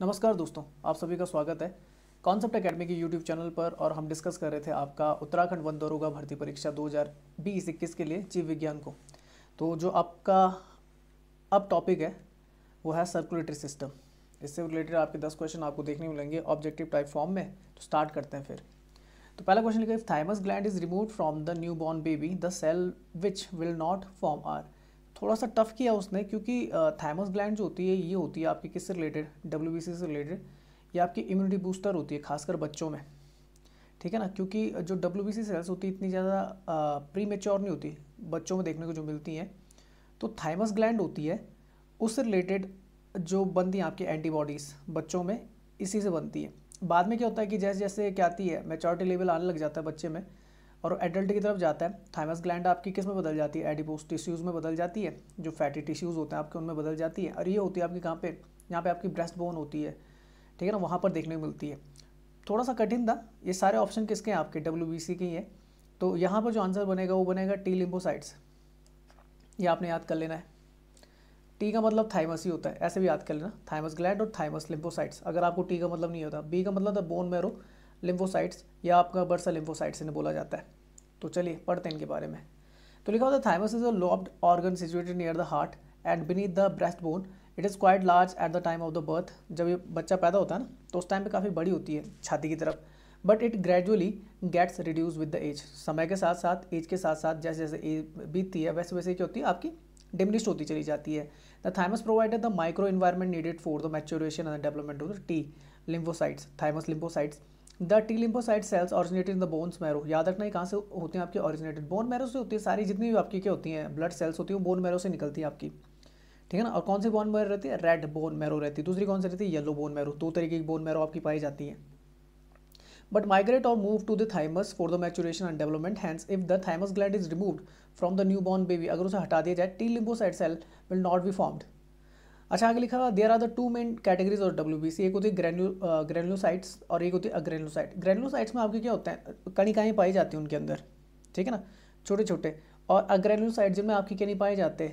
नमस्कार दोस्तों आप सभी का स्वागत है कॉन्सेप्ट अकेडमी के यूट्यूब चैनल पर और हम डिस्कस कर रहे थे आपका उत्तराखंड वन दरोगा भर्ती परीक्षा 2020-21 के लिए जीव विज्ञान को तो जो आपका अब टॉपिक है वो है सर्कुलेटरी सिस्टम इससे रिलेटेड आपके दस क्वेश्चन आपको देखने मिलेंगे ऑब्जेक्टिव टाइप फॉर्म में तो स्टार्ट करते हैं फिर तो पहला क्वेश्चन लिखा if thymus gland is remove from the new born baby the cell which will not form are थोड़ा सा टफ किया उसने क्योंकि थैमस ग्लैंड जो होती है ये होती है आपकी किससे रिलेटेड डब्ल्यू से रिलेटेड या आपकी इम्यूनिटी बूस्टर होती है खासकर बच्चों में ठीक है ना क्योंकि जो डब्ल्यू बी सी सेल्स होती है इतनी ज़्यादा प्री मेच्योर नहीं होती बच्चों में देखने को जो मिलती हैं तो थाइमस ग्लैंड होती है उससे रिलेटेड जो बनती हैं आपकी एंटीबॉडीज़ बच्चों में इसी से बनती है बाद में क्या होता है कि जैसे जैसे क्या आती है मेचोरिटी लेवल आने लग जाता है बच्चे में और एडल्ट की तरफ जाता है थाइमस ग्लैंड आपकी किस में बदल जाती है एडिपोस टिश्यूज़ में बदल जाती है जो फैटी टिश्यूज़ होते हैं आपके उनमें बदल जाती है और ये होती है आपकी कहाँ पे यहाँ पे आपकी ब्रेस्ट बोन होती है ठीक है ना वहाँ पर देखने को मिलती है थोड़ा सा कठिन था ये सारे ऑप्शन किसके हैं आपके डब्ल्यू बी सी के हैं तो यहाँ पर जो आंसर बनेगा वो बनेगा टी लिम्बोसाइड्स ये आपने याद कर लेना है टी का मतलब थाइमस ही होता है ऐसे भी याद कर लेना थाइमस ग्लैंड और थाइमस लिम्बोसाइट्स अगर आपको टी का मतलब नहीं होता बी का मतलब था बोन मैरो लिम्फोसाइट्स या आपका बर्सा लिम्फोसाइट्स इन्हें बोला जाता है तो चलिए पढ़ते हैं इनके बारे में तो लिखा होता है thymus is a lobed organ situated near the heart and beneath the breast bone it is quite large at the time of the birth जब ये बच्चा पैदा होता है ना तो उस टाइम पे काफ़ी बड़ी होती है छाती की तरफ but it gradually gets reduce with the age समय के साथ साथ एज के साथ साथ जैसे जैसे एज बीतती है वैसे वैसे क्या होती है आपकी डिमिनिश होती चली जाती है the thymus provided the micro environment needed for the maturation and development of the T lymphocytes thymus lymphocytes the T lymphocyte cells originate in the bones marrow याद रखना है कहाँ से होते हैं आपके ऑरिजिनेटेड बोन मैरो से होती है सारी जितनी भी आपकी क्या होती हैं ब्लड सेल्स होती हैं वो बोन मैरो से निकलती है आपकी ठीक है ना और कौन सी बोन मैरो रहती है रेड बोन मैरो रहती है दूसरी कौन सी रहती है येलो बोन मैरो दो तरीके की बोन मैरो आपकी पाई जाती है बट माइग्रेट और move to the thymus for the maturation and development hence if the thymus gland is remove from the new born baby अगर उसे हटा दिया जाए T lymphocyte cell will not be formed अच्छा आगे लिखा हुआ there are the two main categories और डब्ल्यू बी सी एक होती है ग्रेन्यू ग्रेनुलोसाइट्स और एक होती है अग्रेनुलोसाइट ग्रेनुलोसाइट्स में आपके क्या होता है कणिकाएँ पाई जाती हैं उनके अंदर ठीक है ना छोटे छोटे और अग्रेनुलोसाइट जिनमें आपके क्या नहीं पाए जाते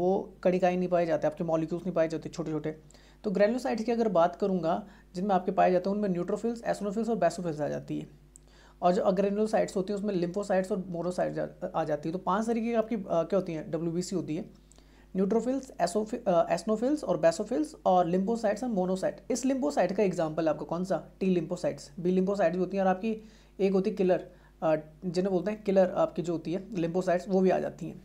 वो कणिकाएँ नहीं पाए जाते आपके मॉलिक्यूल्स नहीं पाए जाते छोटे छोटे तो ग्रेनुलोसाइट्स की अगर बात करूँगा जिनमें आपके पाए जाते हैं उनमें न्यूट्रोफिल्स एसोनोफिल्स और बैसोफिल्स आ जाती है और जो अग्रेनुलोसाइट्स होती हैं उसमें लिम्फोसाइट्स और मोरोसाइट्स आ जाती है तो पाँच तरीके की आपकी क्या होती हैं डब्ल्यू होती है न्यूट्रोफिल्स एसनोफिल्स और बेसोफिल्स और लिम्पोसाइट्स एंड मोनोसाइट इस लिम्पोसाइट का एग्जाम्पल आपका कौन सा टी लिम्पोसाइट्स बी लिम्पोसाइट्स भी होती हैं और आपकी एक होती है किलर जिन्हें बोलते हैं किलर आपकी जो होती है लिम्पोसाइट्स वो भी आ जाती हैं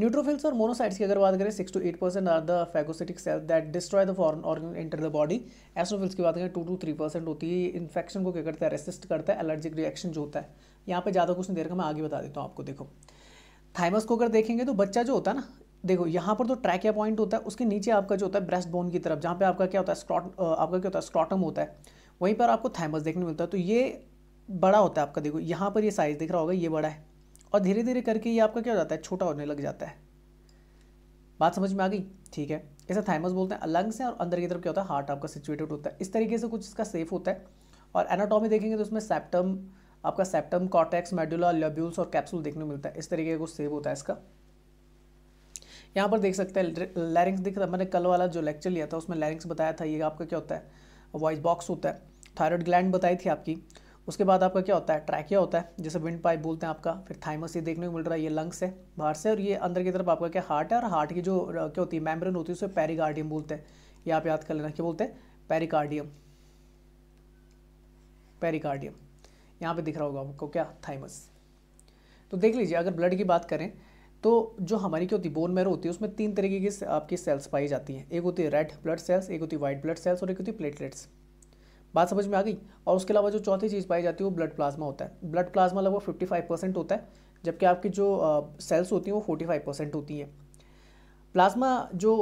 न्यूट्रोफिल्स और मोनोसाइट्स की अगर बात करें six to eight percent are the phagocytic cell that destroy the foreign organ enter the body eosinophils की बात करें टू टू थ्री परसेंट होती है इन्फेक्शन को क्या करता है रेसिस्ट करता है एलर्जिक रिएक्शन जो होता है यहाँ पे ज़्यादा कुछ नहीं दे रखा मैं आगे बता देता हूँ आपको देखो थाइमस को अगर देखेंगे तो बच्चा जो होता है ना देखो यहाँ पर तो ट्रैक या पॉइंट होता है उसके नीचे आपका जो होता है ब्रेस्ट बोन की तरफ जहाँ पे आपका क्या होता है स्क्रॉट आपका क्या होता है स्क्रॉटम होता है वहीं पर आपको थाइमस देखने मिलता है तो ये बड़ा होता है आपका देखो यहाँ पर ये साइज़ दिख रहा होगा ये बड़ा है और धीरे धीरे करके ये आपका क्या हो जाता है छोटा होने लग जाता है बात समझ में आ गई ठीक है इसे थाइमस बोलते हैं लंग्स हैं और अंदर की तरफ क्या होता है हार्ट आपका सिचुएटेड होता है इस तरीके से कुछ इसका सेफ होता है और एनाटॉमी देखेंगे तो उसमें सेप्टम आपका सेप्टम कॉटेक्स मेडुला लेब्यूल्स और कैप्सूल देखने को मिलता है इस तरीके को सेव होता है इसका यहाँ पर देख सकते हैं लैरिंग्स दिख रहा मैंने कल वाला जो लेक्चर लिया था उसमें लैरिंग्स बताया था ये आपका क्या होता है वॉइस बॉक्स होता है थायराइड ग्लैंड बताई थी आपकी उसके बाद आपका क्या होता है ट्रैकिया होता है जैसे विंड पाइप बोलते हैं आपका फिर थाइमस ये देखने को मिल रहा है ये लंग्स है बाहर से और ये अंदर की तरफ आपका क्या हार्ट है और हार्ट की जो क्या होती है मेम्ब्रेन होती है उसे पेरिकार्डियम बोलते हैं ये आप याद कर लेना क्या बोलते हैं पेरिकार्डियम पेरिकार्डियम यहाँ पे दिख रहा होगा आपको क्या थाइमस तो देख लीजिए अगर ब्लड की बात करें तो जो हमारी क्या होती है बोन मैरो होती है उसमें तीन तरीके की आपकी सेल्स पाई जाती हैं एक होती है रेड ब्लड सेल्स एक होती है वाइट ब्लड सेल्स और एक होती है प्लेटलेट्स बात समझ में आ गई और उसके अलावा जो चौथी चीज़ पाई जाती है वो ब्लड प्लाज्मा होता है ब्लड प्लाज्मा लगभग फिफ्टी फाइव परसेंट होता है जबकि आपकी जो सेल्स होती हैं वो फोर्टी फाइव परसेंट होती हैं प्लाज्मा जो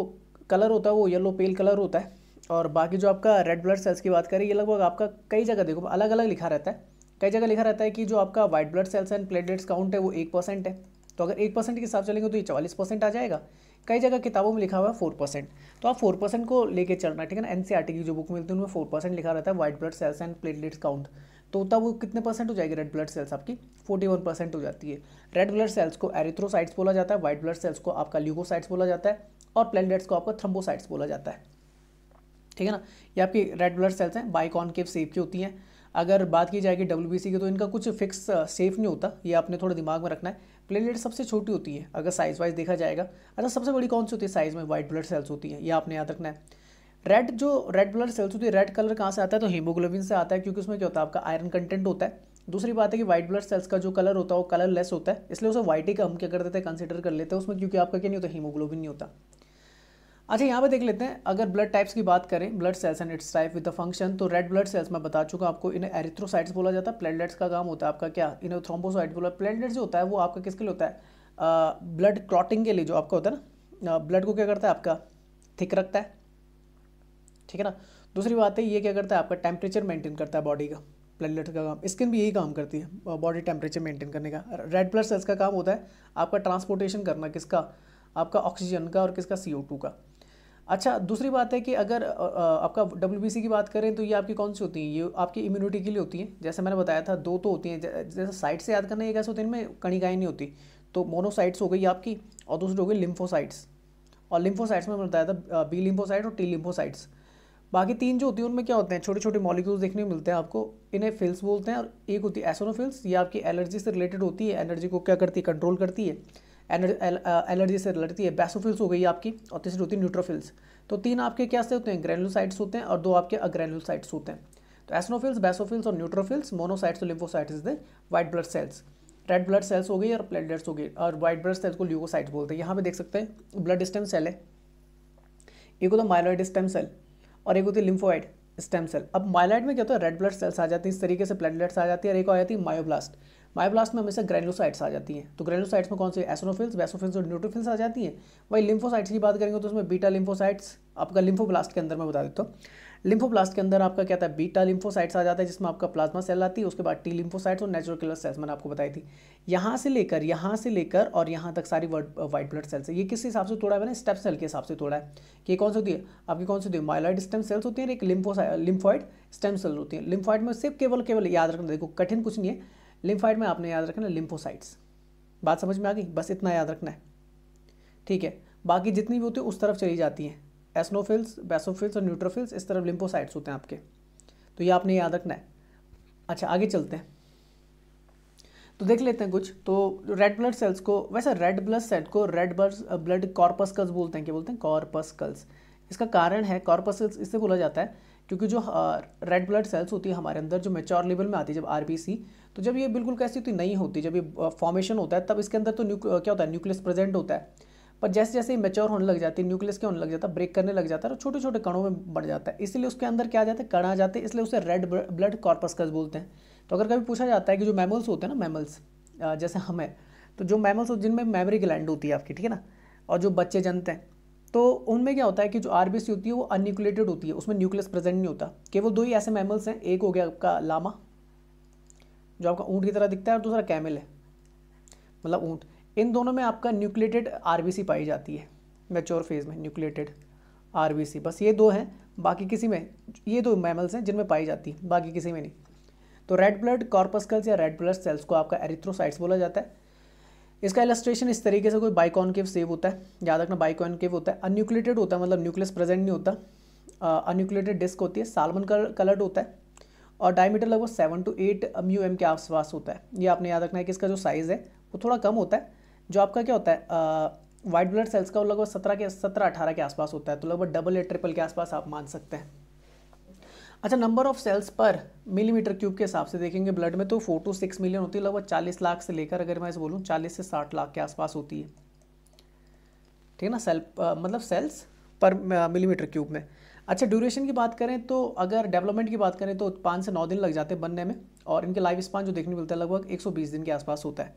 कलर होता है वो येलो पेल कलर होता है और बाकी जो आपका रेड ब्लड सेल्स की बात करें ये लगभग आपका कई जगह देखो अलग अलग लिखा रहता है कई जगह लिखा रहता है कि जो आपका white blood cells and platelets count है वो एक परसेंट है तो अगर एक परसेंट के हिसाब चलेंगे तो ये चालीस परसेंट आ जाएगा कई जगह किताबों में लिखा हुआ है फोर परसेंट तो आप फोर परसेंट को लेकर चलना ठीक है ना एन e की जो बुक मिलती है उनमें फोर परसेंट लिखा रहता है white blood cells and platelets count तो तब वो कितने परसेंट हो जाएगी रेड ब्लड सेल्स आपकी फोर्टी वन परसेंट हो जाती है रेड ब्लड सेल्स को एरिथ्रोसाइट्स बोला जाता है व्हाइट ब्लड सेल्स को आपका ल्यूकोसाइट्स बोला जाता है और प्लेटलेट्स को आपका थ्रम्बोसाइट्स बोला जाता है ठीक है ना ये आपकी रेड ब्लड सेल्स हैं केव सेप की होती हैं अगर बात की जाएगी डब्ल्यू बी की तो इनका कुछ फिक्स सेफ uh, नहीं होता ये आपने थोड़ा दिमाग में रखना है प्लेटलेट सबसे छोटी होती है अगर साइज़ वाइज देखा जाएगा अच्छा सबसे बड़ी कौन सी होती है साइज़ में वाइट ब्लड सेल्स होती है ये आपने याद रखना है रेड जो रेड ब्लड सेल्स होती है रेड कलर कहाँ से आता है तो हीमोग्लोबिन से आता है क्योंकि उसमें क्या होता है आपका आयरन कंटेंट होता है दूसरी बात है कि वाइट ब्लड सेल्स का जो कलर होता है वो कलर लेस होता है इसलिए उसे वाइट ही का हम क्या कर देते हैं कंसिडर कर लेते हैं उसमें क्योंकि आपका क्या नहीं होता हीमोग्लोबिन नहीं होता अच्छा यहाँ पे देख लेते हैं अगर ब्लड टाइप्स की बात करें blood cells and its type with the function तो रेड ब्लड सेल्स मैं बता चुका आपको इन्हें एरिथ्रोसाइट्स बोला जाता है प्लेटलेट्स का काम होता है आपका क्या इन्हें थ्रोम्बोसाइट बोला प्लेटलेट्स जो होता है वो आपका किसके लिए होता है ब्लड क्लॉटिंग के लिए जो आपका होता है ना ब्लड को क्या करता है आपका थिक रखता है ठीक है ना दूसरी बात है ये क्या करता है आपका टेम्परेचर मेंटेन करता है बॉडी का प्लेटलेट्स का काम स्किन भी यही काम करती है बॉडी टेम्परेचर मेंटेन करने का रेड ब्लड सेल्स का काम होता है आपका ट्रांसपोर्टेशन करना किसका आपका ऑक्सीजन का और किसका सी का अच्छा दूसरी बात है कि अगर आपका डब्ल्यू की बात करें तो ये आपकी कौन सी होती है ये आपकी इम्यूनिटी के लिए होती हैं जैसे मैंने बताया था दो तो होती हैं जैसे साइट से याद करना एक ऐसे होते हैं इनमें कणिकाएँ नहीं होती तो मोनोसाइट्स हो गई आपकी और दूसरी हो गई लिम्फोसाइट्स और लिम्फोसाइट्स में बताया था बी लिम्फोसाइट और टी लिम्फोसाइट्स बाकी तीन जो होती हैं उनमें क्या होते हैं छोटे छोटे मॉलिक्यूल्स देखने में मिलते हैं आपको इन्हें फिल्स बोलते हैं और एक होती है एसोनोफिल्स ये आपकी एलर्जी से रिलेटेड होती है एनर्जी को क्या करती है कंट्रोल करती है एलर्जी से लड़ती है बैसोफिल्स हो गई आपकी और तीसरी होती है न्यूट्रोफिल्स तो तीन आपके क्या से होते हैं ग्रेनुलसाइट्स होते हैं और दो आपके अग्रेनुलसाइट्स होते हैं तो एसनोफिल्स बैसोफिल्स और न्यूट्रोफिल्स मोनोसाइट्स और lymphocytes is the white blood cells red blood cells हो गई और प्लेटलेट्स हो गई और वाइट ब्लड सेल्स को ल्यूकोसाइट्स बोलते हैं यहाँ पे देख सकते हैं ब्लड स्टेम सेल है एक होता है माइलॉइड स्टेम सेल और एक होती है लिम्फोइड स्टेम सेल अब माइलॉइड में क्या होता है रेड ब्लड सेल्स आ जाती है इस तरीके से प्लेटलेट्स आ जाती है और एक आ जाती है मायोब्लास्ट माइब्लास्ट में हमेशा ग्रेनुलोसाइट्स आ जाती हैं तो ग्रेनुलोसाइट्स में कौन से एसोनोफिल्स बेसोफिल्स और न्यूट्रोफिल्स आ जाती हैं वही लिम्फोसाइट्स की बात करेंगे तो उसमें बीटा लिम्फोसाइट्स आपका लिम्फोब्लास्ट के अंदर मैं बता देता हूँ लिम्फोब्लास्ट के अंदर आपका क्या था बीटा लिम्फोसाइट्स आ जाता है जिसमें आपका प्लाज्मा सेल आती है उसके बाद टी लिम्फोसाइट्स और नेचुरल किलर सेल्स मैंने आपको बताई थी यहाँ से लेकर यहाँ से लेकर और यहाँ तक सारी वाइट ब्लड सेल्स है ये किस हिसाब से तोड़ा है मैंने स्टेप सेल के हिसाब से तोड़ा है कि कौन सी होती है आपकी कौन सी होती है माइलॉइड स्टेम सेल्स होती हैं एक लिम्फोसाइ लिम्फॉइड स्टेम सेल होती है लिम्फॉइड में सिर्फ केवल केवल याद रखना देखो कठिन कुछ नहीं है लिम्फाइड में आपने याद रखना है लिम्फोसाइट्स बात समझ में आ गई बस इतना याद रखना है ठीक है बाकी जितनी भी होती है उस तरफ चली जाती हैं एसनोफिल्स बेसोफिल्स और न्यूट्रोफिल्स इस तरफ लिम्फोसाइट्स होते हैं आपके तो ये आपने याद रखना है अच्छा आगे चलते हैं तो देख लेते हैं कुछ तो रेड ब्लड सेल्स को वैसे रेड ब्लड सेल को रेड ब्लड कॉर्पस्कल्स बोलते हैं क्या बोलते हैं कॉर्पस्कल्स इसका कारण है कॉर्पस्कल्स इससे बोला जाता है क्योंकि जो रेड ब्लड सेल्स होती है हमारे अंदर जो मेच्योर लेवल में आती है जब आर तो जब ये बिल्कुल कैसी होती तो नहीं होती जब ये फॉर्मेशन होता है तब इसके अंदर तो क्या होता है न्यूक्लियस प्रेजेंट होता है पर जैसे जैसे मेच्योर होने लग जाती है न्यूक्लियस क्या होने लग जाता है ब्रेक करने लग जाता है और तो छोटे छोटे कणों में बढ़ जाता है इसलिए उसके अंदर क्या आ जाता है कण आ जाते हैं इसलिए उसे रेड ब्लड कॉर्पस्कस बोलते हैं तो अगर कभी पूछा जाता है कि जो मैमल्स होते हैं ना मैमल्स जैसे हमें तो जो मैमल्स जिनमें मेमरी ग्लैंड होती है आपकी ठीक है ना और जो बच्चे जनते हैं तो उनमें क्या होता है कि जो आर होती है वो अनन्यूक्लेटेड होती है उसमें न्यूक्लियस प्रेजेंट नहीं होता केवल दो ही ऐसे मैमल्स हैं एक हो गया आपका लामा जो आपका ऊँट की तरह दिखता है और दूसरा कैमल है मतलब ऊँट इन दोनों में आपका न्यूक्लेटेड आर पाई जाती है मेच्योर फेज में न्यूक्लेटेड आर बस ये दो हैं बाकी किसी में ये दो मैमल्स हैं जिनमें पाई जाती है बाकी किसी में नहीं तो रेड ब्लड कॉर्पस्कल्स या रेड ब्लड सेल्स को आपका एरिथ्रोसाइट्स बोला जाता है इसका इलस्ट्रेशन इस तरीके से कोई बाइकॉनकेव सेव होता है याद रखना बाइकॉनकेव होता है अन्यूक्लेटेड होता है मतलब न्यूक्लियस प्रेजेंट नहीं होता अन्यूक्लेटेड डिस्क होती है सालमन कलर कलर्ड होता है और डायमीटर लगभग seven to eight mu M के आसपास होता है ये आपने याद रखना है कि इसका जो साइज़ है वो थोड़ा कम होता है जो आपका क्या होता है वाइट ब्लड सेल्स का वो लगभग सत्रह के सत्रह अठारह के आसपास होता है तो लगभग डबल या ट्रिपल के आसपास आप मान सकते हैं अच्छा नंबर ऑफ सेल्स पर मिलीमीटर क्यूब के हिसाब से देखेंगे ब्लड में तो फोर टू सिक्स मिलियन होती है लगभग चालीस लाख से लेकर अगर मैं इसे बोलूँ चालीस से साठ लाख के आसपास होती है ठीक है ना सेल मतलब सेल्स पर मिलीमीटर क्यूब में अच्छा ड्यूरेशन की बात करें तो अगर डेवलपमेंट की बात करें तो पाँच से नौ दिन लग जाते हैं बनने में और इनके लाइफ स्पान जो देखने मिलता है लगभग 120 दिन के आसपास होता है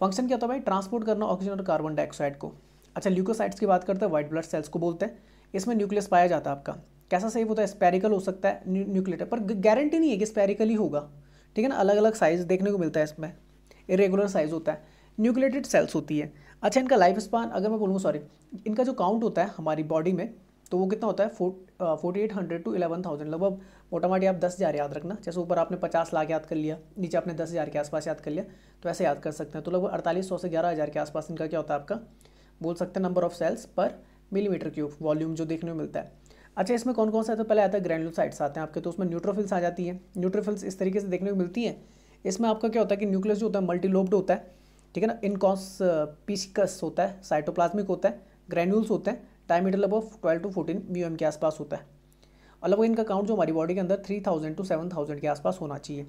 फंक्शन क्या होता है भाई ट्रांसपोर्ट करना ऑक्सीजन और कार्बन डाइऑक्साइड को अच्छा ल्यूकोसाइड्स की बात करते हैं व्हाइट ब्लड सेल्स को बोलते हैं इसमें न्यूक्लियस पाया जाता है आपका कैसा सेब होता है स्पेरिकल हो सकता है न्यूक्लियर पर गारंटी नहीं है कि स्पेरिकल ही होगा ठीक है ना अलग अलग साइज देखने को मिलता है इसमें इरेगुलर साइज होता है न्यूक्लेटेड सेल्स होती है अच्छा इनका लाइफ स्पान अगर मैं बोलूँगा सॉरी इनका जो काउंट होता है हमारी बॉडी में तो वो कितना होता है forty eight hundred to eleven thousand लगभग मोटा मोटी आप दस हज़ार याद रखना जैसे ऊपर आपने पचास लाख याद कर लिया नीचे आपने दस हज़ार के आसपास याद कर लिया तो ऐसे याद कर सकते हैं तो लगभग अड़तालीस सौ से ग्यारह हज़ार के आसपास इनका क्या होता है आपका बोल सकते हैं नंबर ऑफ सेल्स पर मिलीमीटर क्यूब वॉल्यूम जो देखने को मिलता है अच्छा इसमें कौन कौन सा है तो पहले आता है ग्रैंडोसाइट्स आते हैं आपके तो उसमें न्यूट्रोफिल्स आ जाती है न्यूट्रोफिल्स इस तरीके से देखने को मिलती हैं इसमें आपका क्या होता है कि न्यूक्लियस जो होता है मल्टीलोब्ड होता है ठीक है ना इनकॉस पीसिकस uh, होता है साइटोप्लाज्मिक होता है ग्रैन्यूल्स होते हैं डायमीटर लगभग ट्वेल्व टू फोर्टीन म्यू के आसपास होता है और मतलब लगभग इनका काउंट जो हमारी बॉडी के अंदर three thousand to seven thousand के आसपास होना चाहिए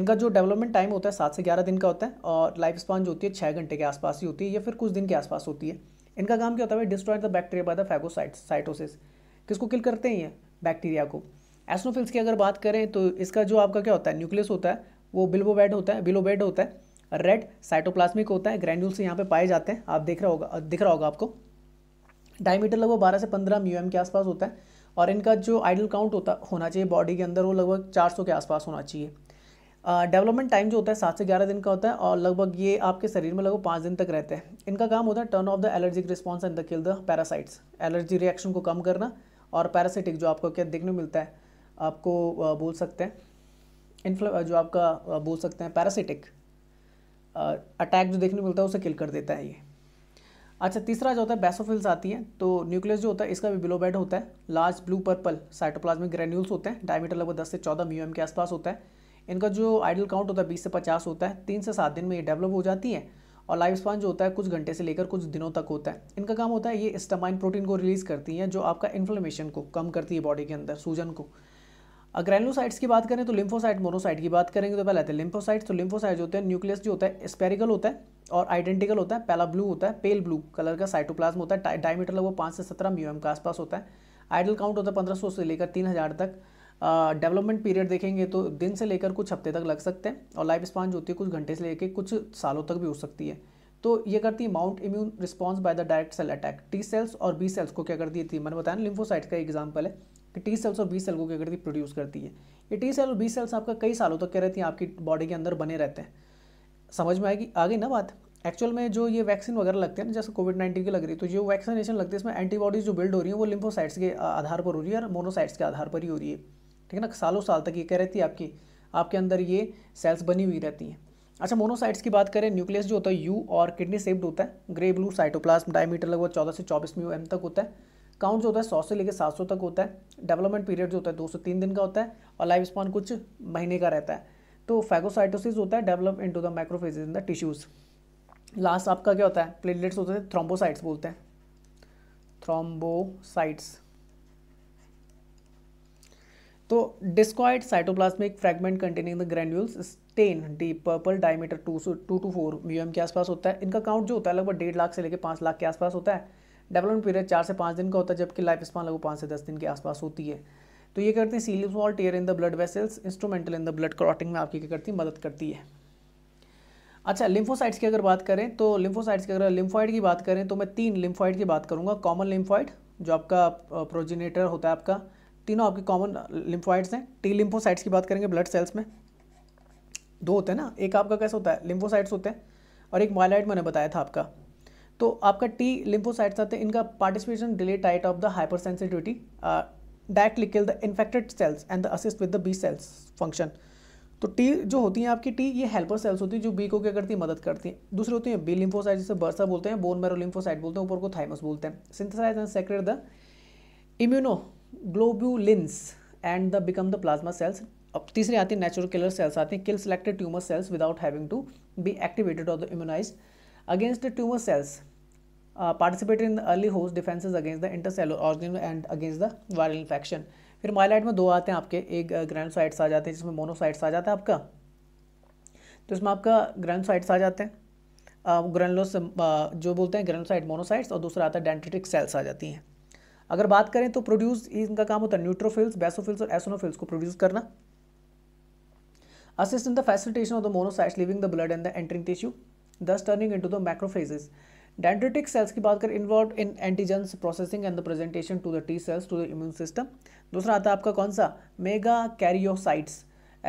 इनका जो डेवलपमेंट टाइम होता है सात से ग्यारह दिन का होता है और लाइफ स्पान जो होती है छः घंटे के आसपास ही होती है या फिर कुछ दिन के आसपास होती है इनका काम क्या होता है destroy the bacteria by the phagocyte cytosis किसको किल करते हैं ये बैक्टीरिया को एसनोफिल्स की अगर बात करें तो इसका जो आपका क्या होता है न्यूक्लियस होता है वो बिल्बोबेड होता है बिलोबेड होता है रेड साइटोप्लाज्मिक होता है ग्रैंडुल्स यहाँ पे पाए जाते हैं आप देख रहा होगा दिख रहा होगा आपको डायमीटर लगभग बारह से पंद्रह म्यू के आसपास होता है और इनका जो आइडल काउंट होता होना चाहिए बॉडी के अंदर वो लगभग चार सौ के आसपास होना चाहिए डेवलपमेंट टाइम जो होता है सात से ग्यारह दिन का होता है और लगभग ये आपके शरीर में लगभग पाँच दिन तक रहते हैं इनका काम होता है turn off the allergic response and the kill the parasites allergy reaction को कम करना और पैरासिटिक जो आपको क्या देखने मिलता है आपको बोल सकते हैं इन्फ्ल जो आपका बोल सकते हैं पैरासिटिक अटैक जो देखने मिलता है उसे किल कर देता है ये अच्छा तीसरा जो होता है बेसोफिल्स आती हैं तो न्यूक्लियस जो होता है इसका भी बिलो बेड होता है large blue purple cytoplasmic granules होते हैं डायमीटर लगभग दस से चौदह मी के आसपास होता है इनका जो आइडल काउंट होता है बीस से पचास होता है तीन से सात दिन में ये डेवलप हो जाती है और लाइफ स्पान जो होता है कुछ घंटे से लेकर कुछ दिनों तक होता है इनका काम होता है ये स्टमाइन प्रोटीन को रिलीज़ करती हैं जो आपका इन्फ्लेमेशन को कम करती है बॉडी के अंदर सूजन को ग्रैनुलोसाइट्स की बात करें तो लिम्फोसाइट मोनोसाइट की बात करेंगे तो पहले आते हैं लिम्फोसाइट्स तो लिम्फोसाइट जो होते हैं न्यूक्लियस जो होता है स्पेरिकल होता है और आइडेंटिकल होता है पहला ब्लू होता है पेल ब्लू कलर का साइटोप्लाज्म होता है डायमीटर लगभग पाँच से सत्रह म्यूएम के आसपास होता है आइडल काउंट होता है पंद्रह सौ से लेकर तीन हज़ार तक डेवलपमेंट पीरियड देखेंगे तो दिन से लेकर कुछ हफ्ते तक लग सकते हैं और लाइफ स्पान जो होती है कुछ घंटे से लेकर कुछ सालों तक भी हो सकती है तो ये करती है mount immune response by the direct cell attack T cells और बी सेल्स को क्या कर दी थी मैंने बताया ना लिम्फोसाइट का एग्जाम्पल है कि टी सेल्स और बी सेल को क्या करती है प्रोड्यूस करती है ये टी सेल और बी सेल्स आपका कई सालों तक क्या रहती हैं आपकी बॉडी के अंदर बने रहते हैं समझ में आएगी आगे ना बात एक्चुअल में जो ये वैक्सीन वगैरह लगते हैं ना जैसे कोविड नाइन्टीन की लग रही है तो जो वैक्सीनेशन लगती है इसमें एंटीबॉडीज़ जो बिल्ड हो रही है वो लिम्फोसाइट्स के आधार पर हो रही है और मोनोसाइट्स के आधार पर ही हो रही है ठीक है ना सालों साल तक ये कह रहती है आपकी आपके अंदर ये सेल्स बनी हुई रहती हैं अच्छा मोनोसाइट्स की बात करें न्यूक्लियस जो होता है यू और किडनी सेप्ड होता है ग्रे ब्लू साइटोप्लाज्म डायमीटर लगभग चौदह से चौबीस मी एम तक होता है काउंट जो होता है सौ से लेकर सात सौ तक होता है डेवलपमेंट पीरियड जो होता है दो से तीन दिन का होता है और लाइफ स्पॉन कुछ महीने का रहता है तो फैगोसाइटोसिस होता है develop into the macrophage in the tissues last आपका क्या होता है प्लेटलेट्स होते हैं थ्रोम्बोसाइट्स बोलते हैं थ्रोम्बोसाइट्स तो discoid cytoplasmic fragment containing the granules stain deep purple diameter two to two four M के आसपास होता है इनका काउंट जो होता है लगभग डेढ़ लाख से लेकर पाँच लाख के आसपास होता है डेवलपमेंट पीरियड चार से पाँच दिन का होता है जबकि लाइफ स्पान लगभग पाँच से दस दिन के आसपास होती है तो ये करते हैं seal small tear in the blood vessels instrumental in the blood clotting में आपकी क्या करती है मदद करती है अच्छा लिम्फोसाइट्स की अगर बात करें तो लिम्फोसाइट्स की अगर लिम्फॉइड की बात करें तो मैं तीन लिम्फॉइड की बात करूँगा कॉमन लिम्फॉइड जो आपका प्रोजिनेटर होता है आपका तीनों आपके कॉमन लिम्फोइड्स uh, हैं टी लिम्फोसाइट्स की बात करेंगे ब्लड सेल्स में दो होते हैं ना एक आपका कैसा होता है लिम्फोसाइट्स होते हैं और एक माइलाइट मैंने बताया था आपका तो आपका टी लिम्फोसाइट्स आते हैं इनका participation delayed type of the hypersensitivity directly kill the infected cells and the assist with the B cells function तो टी जो होती हैं आपकी टी ये हेल्पर सेल्स होती है जो बी को क्या करती है मदद करती हैं दूसरी होती है बी लिम्फोसाइट जिसे बर्सा बोलते हैं बोन मैरो लिम्फोसाइट बोलते हैं ऊपर को थाइमस बोलते हैं synthesise and secrete the immunoglobulins and the become the plasma cells अब तीसरे आती है नेचुरल किलर सेल्स आते हैं kill selected tumour cells without having to be activated और immunise against the tumour cells participated in the early host defences against the intercellular organism and against the viral infection फिर myeloid में दो आते हैं आपके एक ग्रैंडसाइट्स uh, आ जाते हैं जिसमें मोनोसाइट्स आ जाते हैं आपका तो इसमें आपका ग्रैंडसाइट्स आ जाते हैं ग्रैनुलोस uh, uh, जो बोलते हैं ग्रैनुलोसाइट मोनोसाइट्स और दूसरा आता है डेंटेटिक सेल्स आ जाती हैं अगर बात करें तो प्रोड्यूस इनका काम होता है न्यूट्रोफिल्स बेसोफिल्स और एसोनोफिल्स को प्रोड्यूस करना assist in the facilitation of the monocyte leaving the blood and the entering tissue thus turning in the macrophages dendritic cells की बात करें involve in antigen processing and the presentation to the T cells to the immune system दूसरा आता है आपका कौन सा mega karyocytes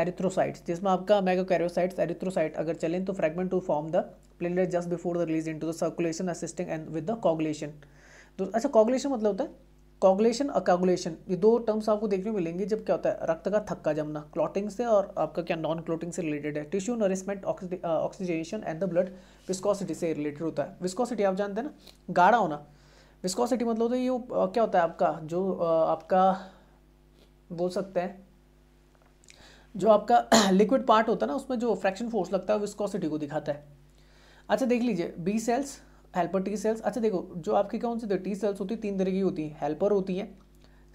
erythrocytes जिसमें आपका मेगा कैरियोसाइट्स एरिथ्रोसाइट अगर चलें तो fragment to form the platelet just before the release into the circulation assisting and with the coagulation अच्छा कॉगुलेशन मतलब होता है कॉगुलेशन और कोगुलेशन ये दो टर्म्स आपको देखने को मिलेंगे जब क्या होता है रक्त का थक्का जमना क्लॉटिंग से और आपका क्या नॉन क्लॉटिंग से रिलेटेड है tissue nourishment oxygenation and the blood viscosity से रिलेटेड होता है विस्कोसिटी आप जानते हैं ना गाढ़ा होना विस्कोसिटी मतलब तो ये क्या होता है आपका जो आपका बोल सकते हैं जो आपका लिक्विड पार्ट होता है ना उसमें जो फ्रैक्शन फोर्स लगता है विस्कोसिटी को दिखाता है अच्छा देख लीजिए B cells helper T cells अच्छा देखो जो आपकी कौन सी टी सेल्स होती है तीन तरह की होती हैं हेल्पर होती हैं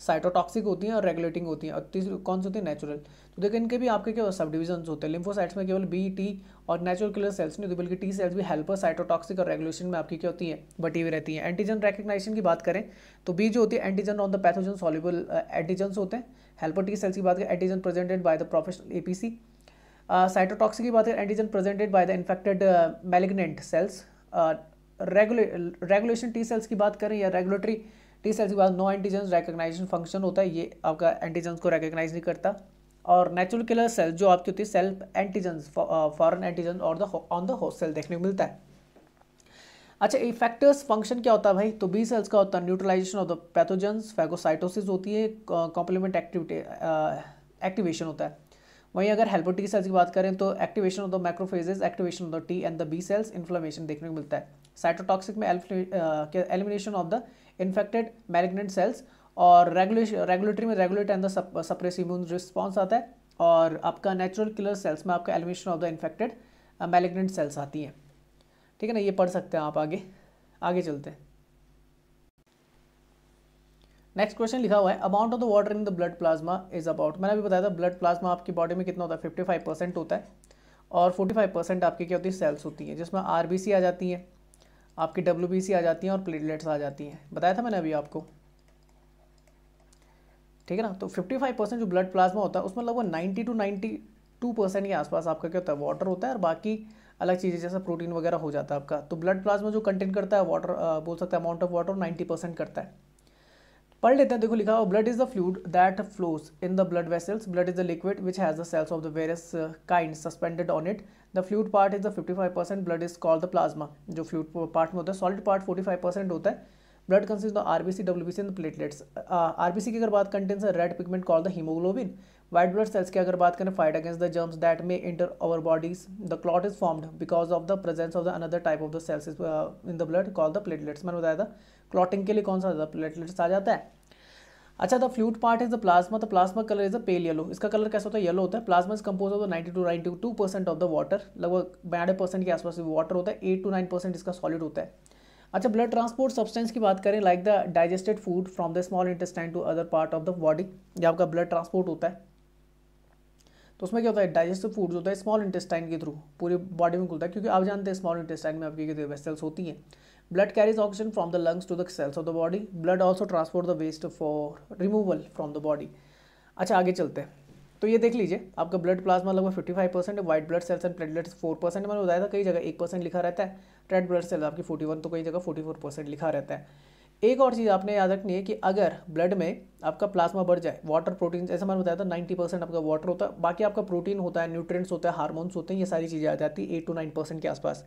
साइटोटॉक्सिक होती हैं और रेगुलेटिंग होती हैं और तीसरी कौन सी होती है नेचुरल तो देखो इनके भी आपके क्या सब डिविजन होते हैं लिम्फोसाइट्स में केवल बी टी और नेचुरल किलर सेल्स नहीं होती बल्कि टी सेल्स भी हेल्पर साइटोटॉक्सिक और रेगुलेशन में आपकी क्या होती है बटी हुई रहती है एंटीजन रेकग्नाइजेशन की बात करें तो बी जो होती है antigen on the pathogen soluble antigen होते हैं हेल्पर टी सेल्स की बात करें antigen presented by the professional A P C cytotoxic की बात करें antigen presented by the infected malignant cells regula regulation T cells की बात करें या रेगुलेटरी टी सेल्स की बात नो एंटीजन रिकग्नाइजेशन फंक्शन होता है ये आपका एंटीजन को रिकग्नाइज नहीं करता और नेचुरल किलर सेल जो आपकी होती है सेल्फ एंटीजन फॉरन एंटीजन और the on the host cell देखने को मिलता है अच्छा इफेक्टर्स फंक्शन क्या होता है भाई तो बी सेल्स का होता है neutralisation of the pathogens phagocytosis होती है कॉम्प्लीमेंट एक्टिविटी एक्टिवेशन होता है वहीं अगर टी सेल्स की बात करें तो activation of the macrophages activation of the T and the B cells inflammation देखने को मिलता है साइटोटॉक्सिक में elimination of the infected malignant cells और रेगुलेटरी में regulate and suppress immune response आता है और आपका नेचुरल किलर सेल्स में आपका elimination of the infected malignant cells आती हैं ठीक है ना ये पढ़ सकते हैं आप आगे आगे चलते हैं नेक्स्ट क्वेश्चन लिखा हुआ है amount of the water in the blood plasma is about मैंने अभी बताया था ब्लड प्लाज्मा आपकी बॉडी में कितना होता है फिफ्टी फाइव परसेंट होता है और फोर्टी फाइव परसेंट आपकी क्या होती है सेल्स होती हैं जिसमें आर बी सी आ जाती हैं आपकी डब्ल्यू बी सी आ जाती हैं और प्लेटलेट्स आ जाती हैं बताया था मैंने अभी आपको ठीक है ना तो फिफ्टी फाइव परसेंट जो ब्लड प्लाज्मा होता है उसमें लगभग ninety two ninety two percent के आसपास आपका क्या होता है वाटर होता है और बाकी अलग चीज़ें जैसा प्रोटीन वगैरह हो जाता है आपका तो ब्लड प्लाज्मा जो कंटेन करता है वाटर बोल सकते हैं amount of water ninety percent करता है पढ़ लेते हैं देखो लिखा हुआ blood is the fluid that flows in the blood vessels blood is the liquid which has the cells of the various kind suspended on it the fluid part is the 55 percent blood is called the plasma जो fluid part में होता है solid part 45 percent होता है blood consist the RBC WBC and platelets RBC की अगर बात contains red pigment call the haemoglobin white blood cells की अगर बात करें fight against the germs that may enter our bodies the clot is formed because of the presence of the another type of the cells in the blood call the platelets मैंने बताया था clotting के लिए कौन सा platelets आ जाता है अच्छा the fluid part is the plasma the plasma colour is a pale yellow इसका कलर कैसा होता है येलो होता है plasma is compose of ninety two ninety two percent of the water लगभग बयानवे परसेंट के आसपास वाटर होता है एट टू नाइन परसेंट इसका सॉलिड होता है अच्छा ब्लड ट्रांसपोर्ट सब्सटेंस की बात करें like the digested food from the small intestine to other part of the body या आपका ब्लड ट्रांसपोर्ट होता है तो उसमें क्या होता है डाइजेस्टिव फूड जो होता है स्मॉल इंटेस्टाइन के थ्रू पूरे बॉडी में खुलता है क्योंकि आप जानते हैं स्मॉल इंटेस्टाइन में आपकी कितने वेसल्स होती हैं blood carries oxygen from the lungs to the cells of the body blood also transport the waste for removal from the body अच्छा आगे चलते हैं तो ये देख लीजिए आपका ब्लड प्लाज्मा लगभग fifty five percent white white blood cells and platelets four percent मैंने बताया था कई जगह एक परसेंट लिखा रहता है रेड ब्लड सेल्स आपकी फोर्टी वन तो कई जगह फोर्टी फोर परसेंट लिखा रहता है एक और चीज़ आपने याद रखनी है कि अगर ब्लड में आपका प्लाज्मा बढ़ जाए वाटर प्रोटीन ऐसा मैंने बताया था नाइन्टी परसेंट आपका वाटर होता है बाकी आपका प्रोटीन होता है न्यूट्रिएंट्स होता है हार्मोन्स होते हैं ये सारी चीज़ें आ जाती है एट टू नाइन परसेंट के आसपास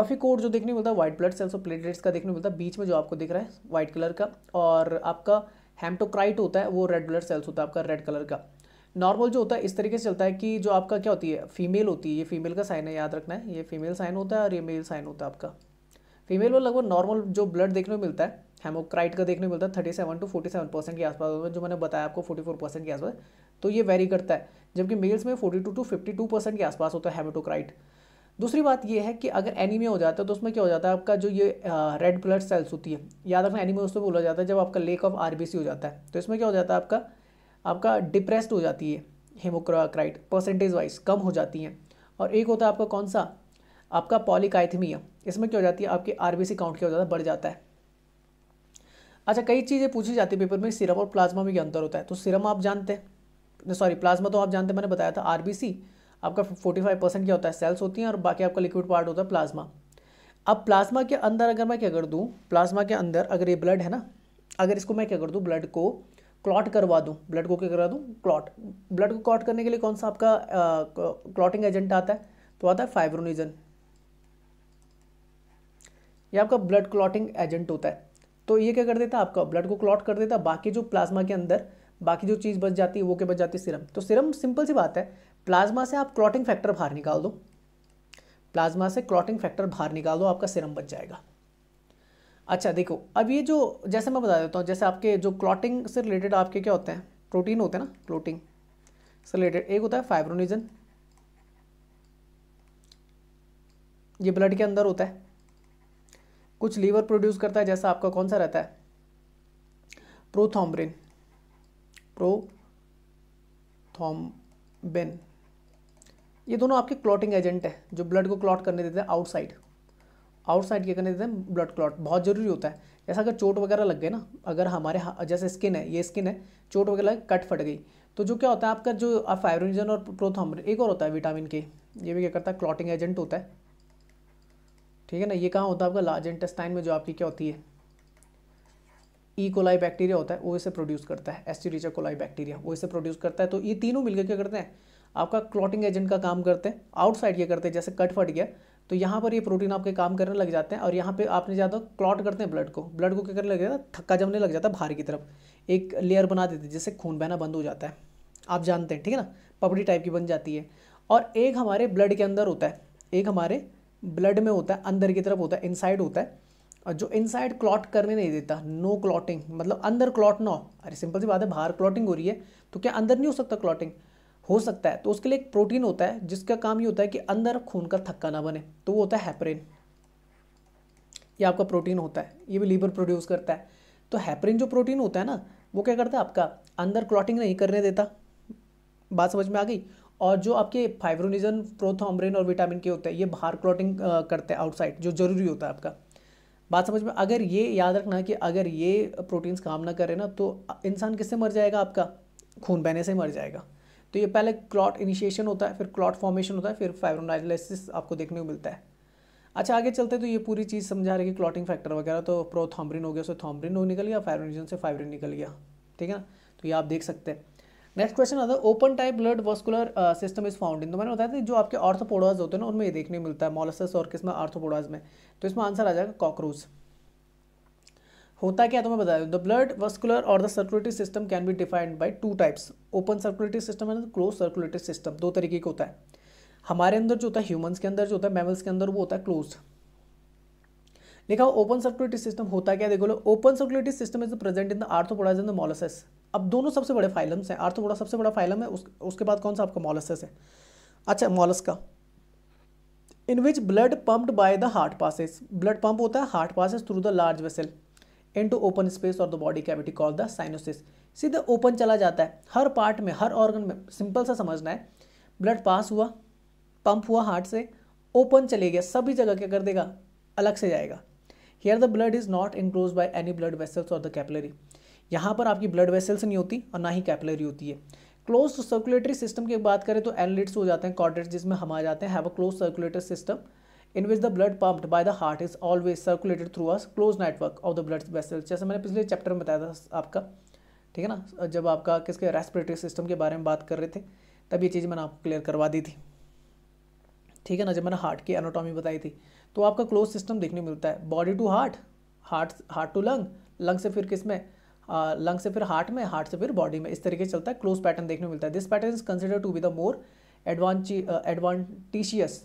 बफी कोड जो देखने को मिलता है व्हाइट ब्लड सेल्स और प्लेटलेट्स का देखने को मिलता है बीच में जो आपको दिख रहा है व्हाइट कलर का और आपका हेम्टोक्राइट होता है वो रेड ब्लड सेल्स होता है आपका रेड कलर का नॉर्मल जो होता है इस तरीके से चलता है कि जो आपका क्या होती है फीमेल होती है ये फीमेल का साइन है याद रखना है ये फीमेल साइन होता है और ये मेल साइन होता है आपका फीमेल में लगभग नॉर्मल जो ब्लड देखने को मिलता है हेमोक्राइट का देखने को मिलता है thirty seven to forty seven percent के आसपास जो मैंने बताया आपको फोर्टी फोर परसेंट के आसपास तो ये वेरी करता है जबकि मेल्स में forty two to fifty two percent के आसपास होता है हेमोटोक्राइट दूसरी बात ये है कि अगर एनीमिया हो जाता है तो उसमें क्या हो जाता है आपका जो ये रेड ब्लड सेल्स होती है याद रखना एनीमिया उसमें बोला जाता है जब आपका लेक ऑफ सी हो जाता है तो इसमें क्या हो जाता है आपका आपका डिप्रेस्ड हो जाती है हेमोक्राइट परसेंटेज वाइज कम हो जाती हैं और एक होता है आपका कौन सा आपका पॉलिकाइथमिया इसमें क्या हो जाती है आपके आरबीसी काउंट क्या हो जाता है बढ़ जाता है अच्छा कई चीज़ें पूछी जाती है पेपर में सिरम और प्लाज्मा में क्या अंतर होता है तो सिरम आप जानते हैं सॉरी प्लाज्मा तो आप जानते हैं मैंने बताया था आर आपका फोर्टी फाइव परसेंट क्या होता है सेल्स होती हैं और बाकी आपका लिक्विड पार्ट होता है प्लाज्मा अब प्लाज्मा के अंदर अगर मैं क्या कर दूँ प्लाज्मा के अंदर अगर ये ब्लड है ना अगर इसको मैं क्या कर दूँ ब्लड को क्लॉट करवा दूँ ब्लड को क्या करवा दूँ क्लॉट ब्लड को क्लॉट करने के लिए कौन सा आपका क्लॉटिंग एजेंट आता है तो आता है फाइब्रोनिजन ये आपका ब्लड क्लॉटिंग एजेंट होता है तो ये क्या कर देता आपका ब्लड को क्लॉट कर देता है बाकी जो प्लाज्मा के अंदर बाकी जो चीज़ बच जाती है वो क्या बच जाती है सिरम तो सिरम सिंपल सी बात है प्लाज्मा से आप क्लॉटिंग फैक्टर बाहर निकाल दो प्लाज्मा से क्लॉटिंग फैक्टर बाहर निकाल दो आपका सिरम बच जाएगा अच्छा देखो अब ये जो जैसे मैं बता देता हूँ जैसे आपके जो क्लॉटिंग से रिलेटेड आपके क्या होते हैं प्रोटीन होते हैं ना क्लोटिंग से रिलेटेड एक होता है फाइब्रोनिजन ये ब्लड के अंदर होता है कुछ लीवर प्रोड्यूस करता है जैसा आपका कौन सा रहता है प्रोथॉम्ब्रिन प्रोथॉम्बिन ये दोनों आपके क्लॉटिंग एजेंट है जो ब्लड को क्लॉट करने देते हैं आउटसाइड आउटसाइड क्या करने देते हैं ब्लड क्लॉट बहुत ज़रूरी होता है जैसा अगर चोट वगैरह लग गए ना अगर हमारे हाँ, जैसे स्किन है ये स्किन है चोट वगैरह कट फट गई तो जो क्या होता है आपका जो फाइब्रोजन और प्रोथॉम्ब्रिन एक और होता है विटामिन के ये भी क्या करता है क्लॉटिंग एजेंट होता है ठीक है ना ये कहाँ होता है आपका लार्ज इंटेस्टाइन में जो आपकी क्या होती है ई कोलाई बैक्टीरिया होता है वो इसे प्रोड्यूस करता है एस्टिरीचा कोलाई बैक्टीरिया वो इसे प्रोड्यूस करता है तो ये तीनों मिलकर क्या करते हैं आपका क्लॉटिंग एजेंट का काम करते हैं आउटसाइड ये करते हैं जैसे कट फट गया तो यहाँ पर ये प्रोटीन आपके काम करने लग जाते हैं और यहाँ पे आपने ज़्यादा क्लॉट करते हैं ब्लड को ब्लड को क्या करने लग जाता है थक्का जमने लग जाता है बाहर की तरफ एक लेयर बना देते हैं जिससे खून बहना बंद हो जाता है आप जानते हैं ठीक है ना पपड़ी टाइप की बन जाती है और एक हमारे ब्लड के अंदर होता है एक हमारे ब्लड में होता है अंदर की तरफ होता है इनसाइड होता है और जो इनसाइड क्लॉट करने नहीं देता नो क्लॉटिंग मतलब अंदर क्लॉट ना हो अरे सिंपल सी बात है बाहर क्लॉटिंग हो रही है तो क्या अंदर नहीं हो सकता क्लॉटिंग हो सकता है तो उसके लिए एक प्रोटीन होता है जिसका काम ये होता है कि अंदर खून का थक्का ना बने तो वो होता है हैपरिन ये आपका प्रोटीन होता है ये भी लीवर प्रोड्यूस करता है तो हैपरिन जो प्रोटीन होता है ना वो क्या करता है आपका अंदर क्लॉटिंग नहीं करने देता बात समझ में आ गई और जो आपके फाइब्रोनिजन प्रोथोम्ब्रेन और विटामिन के होते हैं ये बाहर क्लॉटिंग करते हैं आउटसाइड जो ज़रूरी होता है आपका बात समझ में अगर ये याद रखना कि अगर ये प्रोटीन्स काम ना करें ना तो इंसान किससे मर जाएगा आपका खून बहने से मर जाएगा तो ये पहले क्लॉट इनिशिएशन होता है फिर क्लॉट फॉर्मेशन होता है फिर फाइब्रोनाइलिसिस आपको देखने को मिलता है अच्छा आगे चलते तो ये पूरी चीज़ समझा रही है क्लॉटिंग फैक्टर वगैरह तो प्रोथॉम्ब्रिन हो गया उससे थॉम्ब्रिन हो निकल गया फाइब्रोनिजन से फाइब्रिन निकल गया ठीक है ना तो ये आप देख सकते हैं नेक्स्ट क्वेश्चन आता है open type blood vascular system is found in तो मैंने बताया था जो आपके ऑर्थोपोडाज होते हैं ना उनमें ये देखने मिलता है मोलसस और किसमें आर्थोपोडाज में तो इसमें आंसर आ जाएगा कॉकरोच होता क्या तो मैं बता दूँ द ब्लड वस्कुलर और the circulatory system can be defined by two types open circulatory system and close circulatory system दो तरीके का होता है हमारे अंदर जो होता है ह्यूमन्स के अंदर जो होता है मैमल्स के अंदर वो होता है क्लोज लिखा ओपन सर्कुलेटरी सिस्टम होता क्या देखो लो open circulatory system is present in the arthropods in the molluscs अब दोनों सबसे बड़े फाइलम्स हैं आर्थ्रोपोडा सबसे बड़ा फाइलम है उस, उसके बाद कौन सा आपका मोलसस है अच्छा मॉलस का in which blood pumped by the heart passes blood pump होता है heart passes through the large vessel into open space और the body cavity call the sinuses सीधे ओपन चला जाता है हर पार्ट में हर ऑर्गन में सिंपल सा समझना है ब्लड पास हुआ पंप हुआ हार्ट से ओपन चले गया सभी जगह क्या कर देगा अलग से जाएगा here the blood is not enclose by any blood vessels और द कैपलरी यहाँ पर आपकी ब्लड वेसल्स नहीं होती और ना ही कैपलरी होती है क्लोज सर्कुलेटरी सिस्टम की बात करें तो एनलिट्स हो जाते हैं कॉर्डेट्स जिसमें हम आ जाते हैं have a close circulatory system in which the blood pumped by the heart is always circulated through us close network of the blood vessels जैसे मैंने पिछले चैप्टर में बताया था आपका ठीक है ना जब आपका किसके रेस्पिरेटरी सिस्टम के बारे में बात कर रहे थे तब ये चीज़ मैंने आपको क्लियर करवा दी थी ठीक है ना जब मैंने हार्ट की एनाटॉमी बताई थी तो आपका क्लोज सिस्टम देखने मिलता है body to heart heart heart to lung lung से फिर किस में लंग से फिर हार्ट में हार्ट से फिर बॉडी में इस तरीके से चलता है क्लोज पैटर्न देखने को मिलता है this pattern is consider to be the more advantageous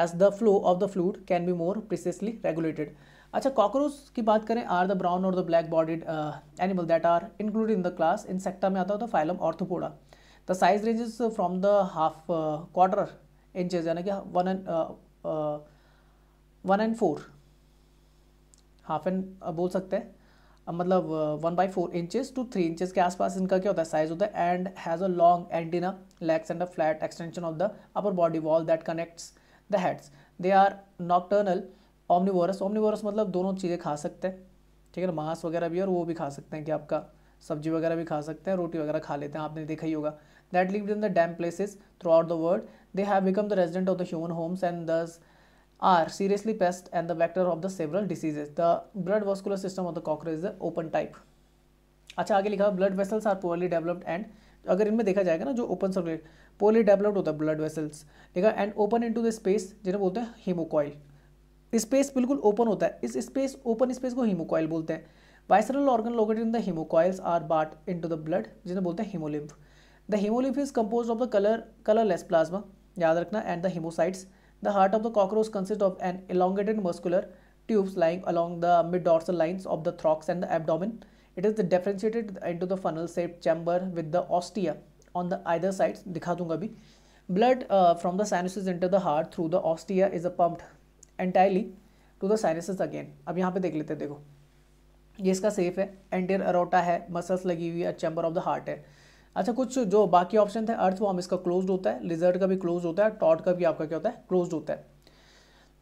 as the flow of the fluid can be more precisely regulated अच्छा कॉकरोच की बात करें आर द ब्राउन और the black bodied animal that are include in the class Insecta में आता हो तो phylum Arthropoda the size ranges from the half quarter inches यानी कि one and one and four half and बोल सकते हैं मतलब one by four inches two three inches के आसपास इनका क्या होता है साइज होता है and has a long a legs and a flat extension of the upper body wall that connects the heads they are nocturnal omnivorous omnivorous मतलब दोनों चीज़ें खा सकते हैं ठीक है ना मांस वगैरह भी और वो भी खा सकते हैं कि आपका सब्जी वगैरह भी खा सकते हैं रोटी वगैरह खा लेते हैं आपने देखा ही होगा that live in the damp places throughout the world they have become the resident of the human homes and this are seriously pest and the vector of the several diseases. The blood vascular system of the cockroach is the open अच्छा आगे लिखा blood vessels are poorly developed and अगर इनमें देखा जाएगा ना जो open circulate poorly developed होता है ब्लड वेसल्स लिखा and open into the space जिन्हें बोलते हैं हीमोकॉइल स्पेस बिल्कुल ओपन होता है इस स्पेस ओपन स्पेस को हीमोकॉइल बोलते हैं visceral organ located in the haemocoels are into the blood जिन्हें बोलते हैं haemolymph the haemolymph is compose of the colour colourless plasma याद रखना and the haemocytes The heart of the cockroach consists of an elongated muscular tubes lying along the mid-dorsal lines of the thorax and the abdomen. It is differentiated into the funnel-shaped chamber with the ostia on the either sides. दिखा दूंगा भी. Blood uh, from the sinuses into the heart through the ostia is pumped entirely to the sinuses again. अब यहाँ पे देख लेते हैं देखो. ये इसका सेफ है एंटीर अरोटा है मसल्स लगी हुई है चैम्बर ऑफ द हार्ट है अच्छा कुछ जो बाकी ऑप्शन थे अर्थ अर्थवॉर्म इसका क्लोज होता है लिजर्ट का भी क्लोज होता है टॉट का भी आपका क्या होता है क्लोज होता है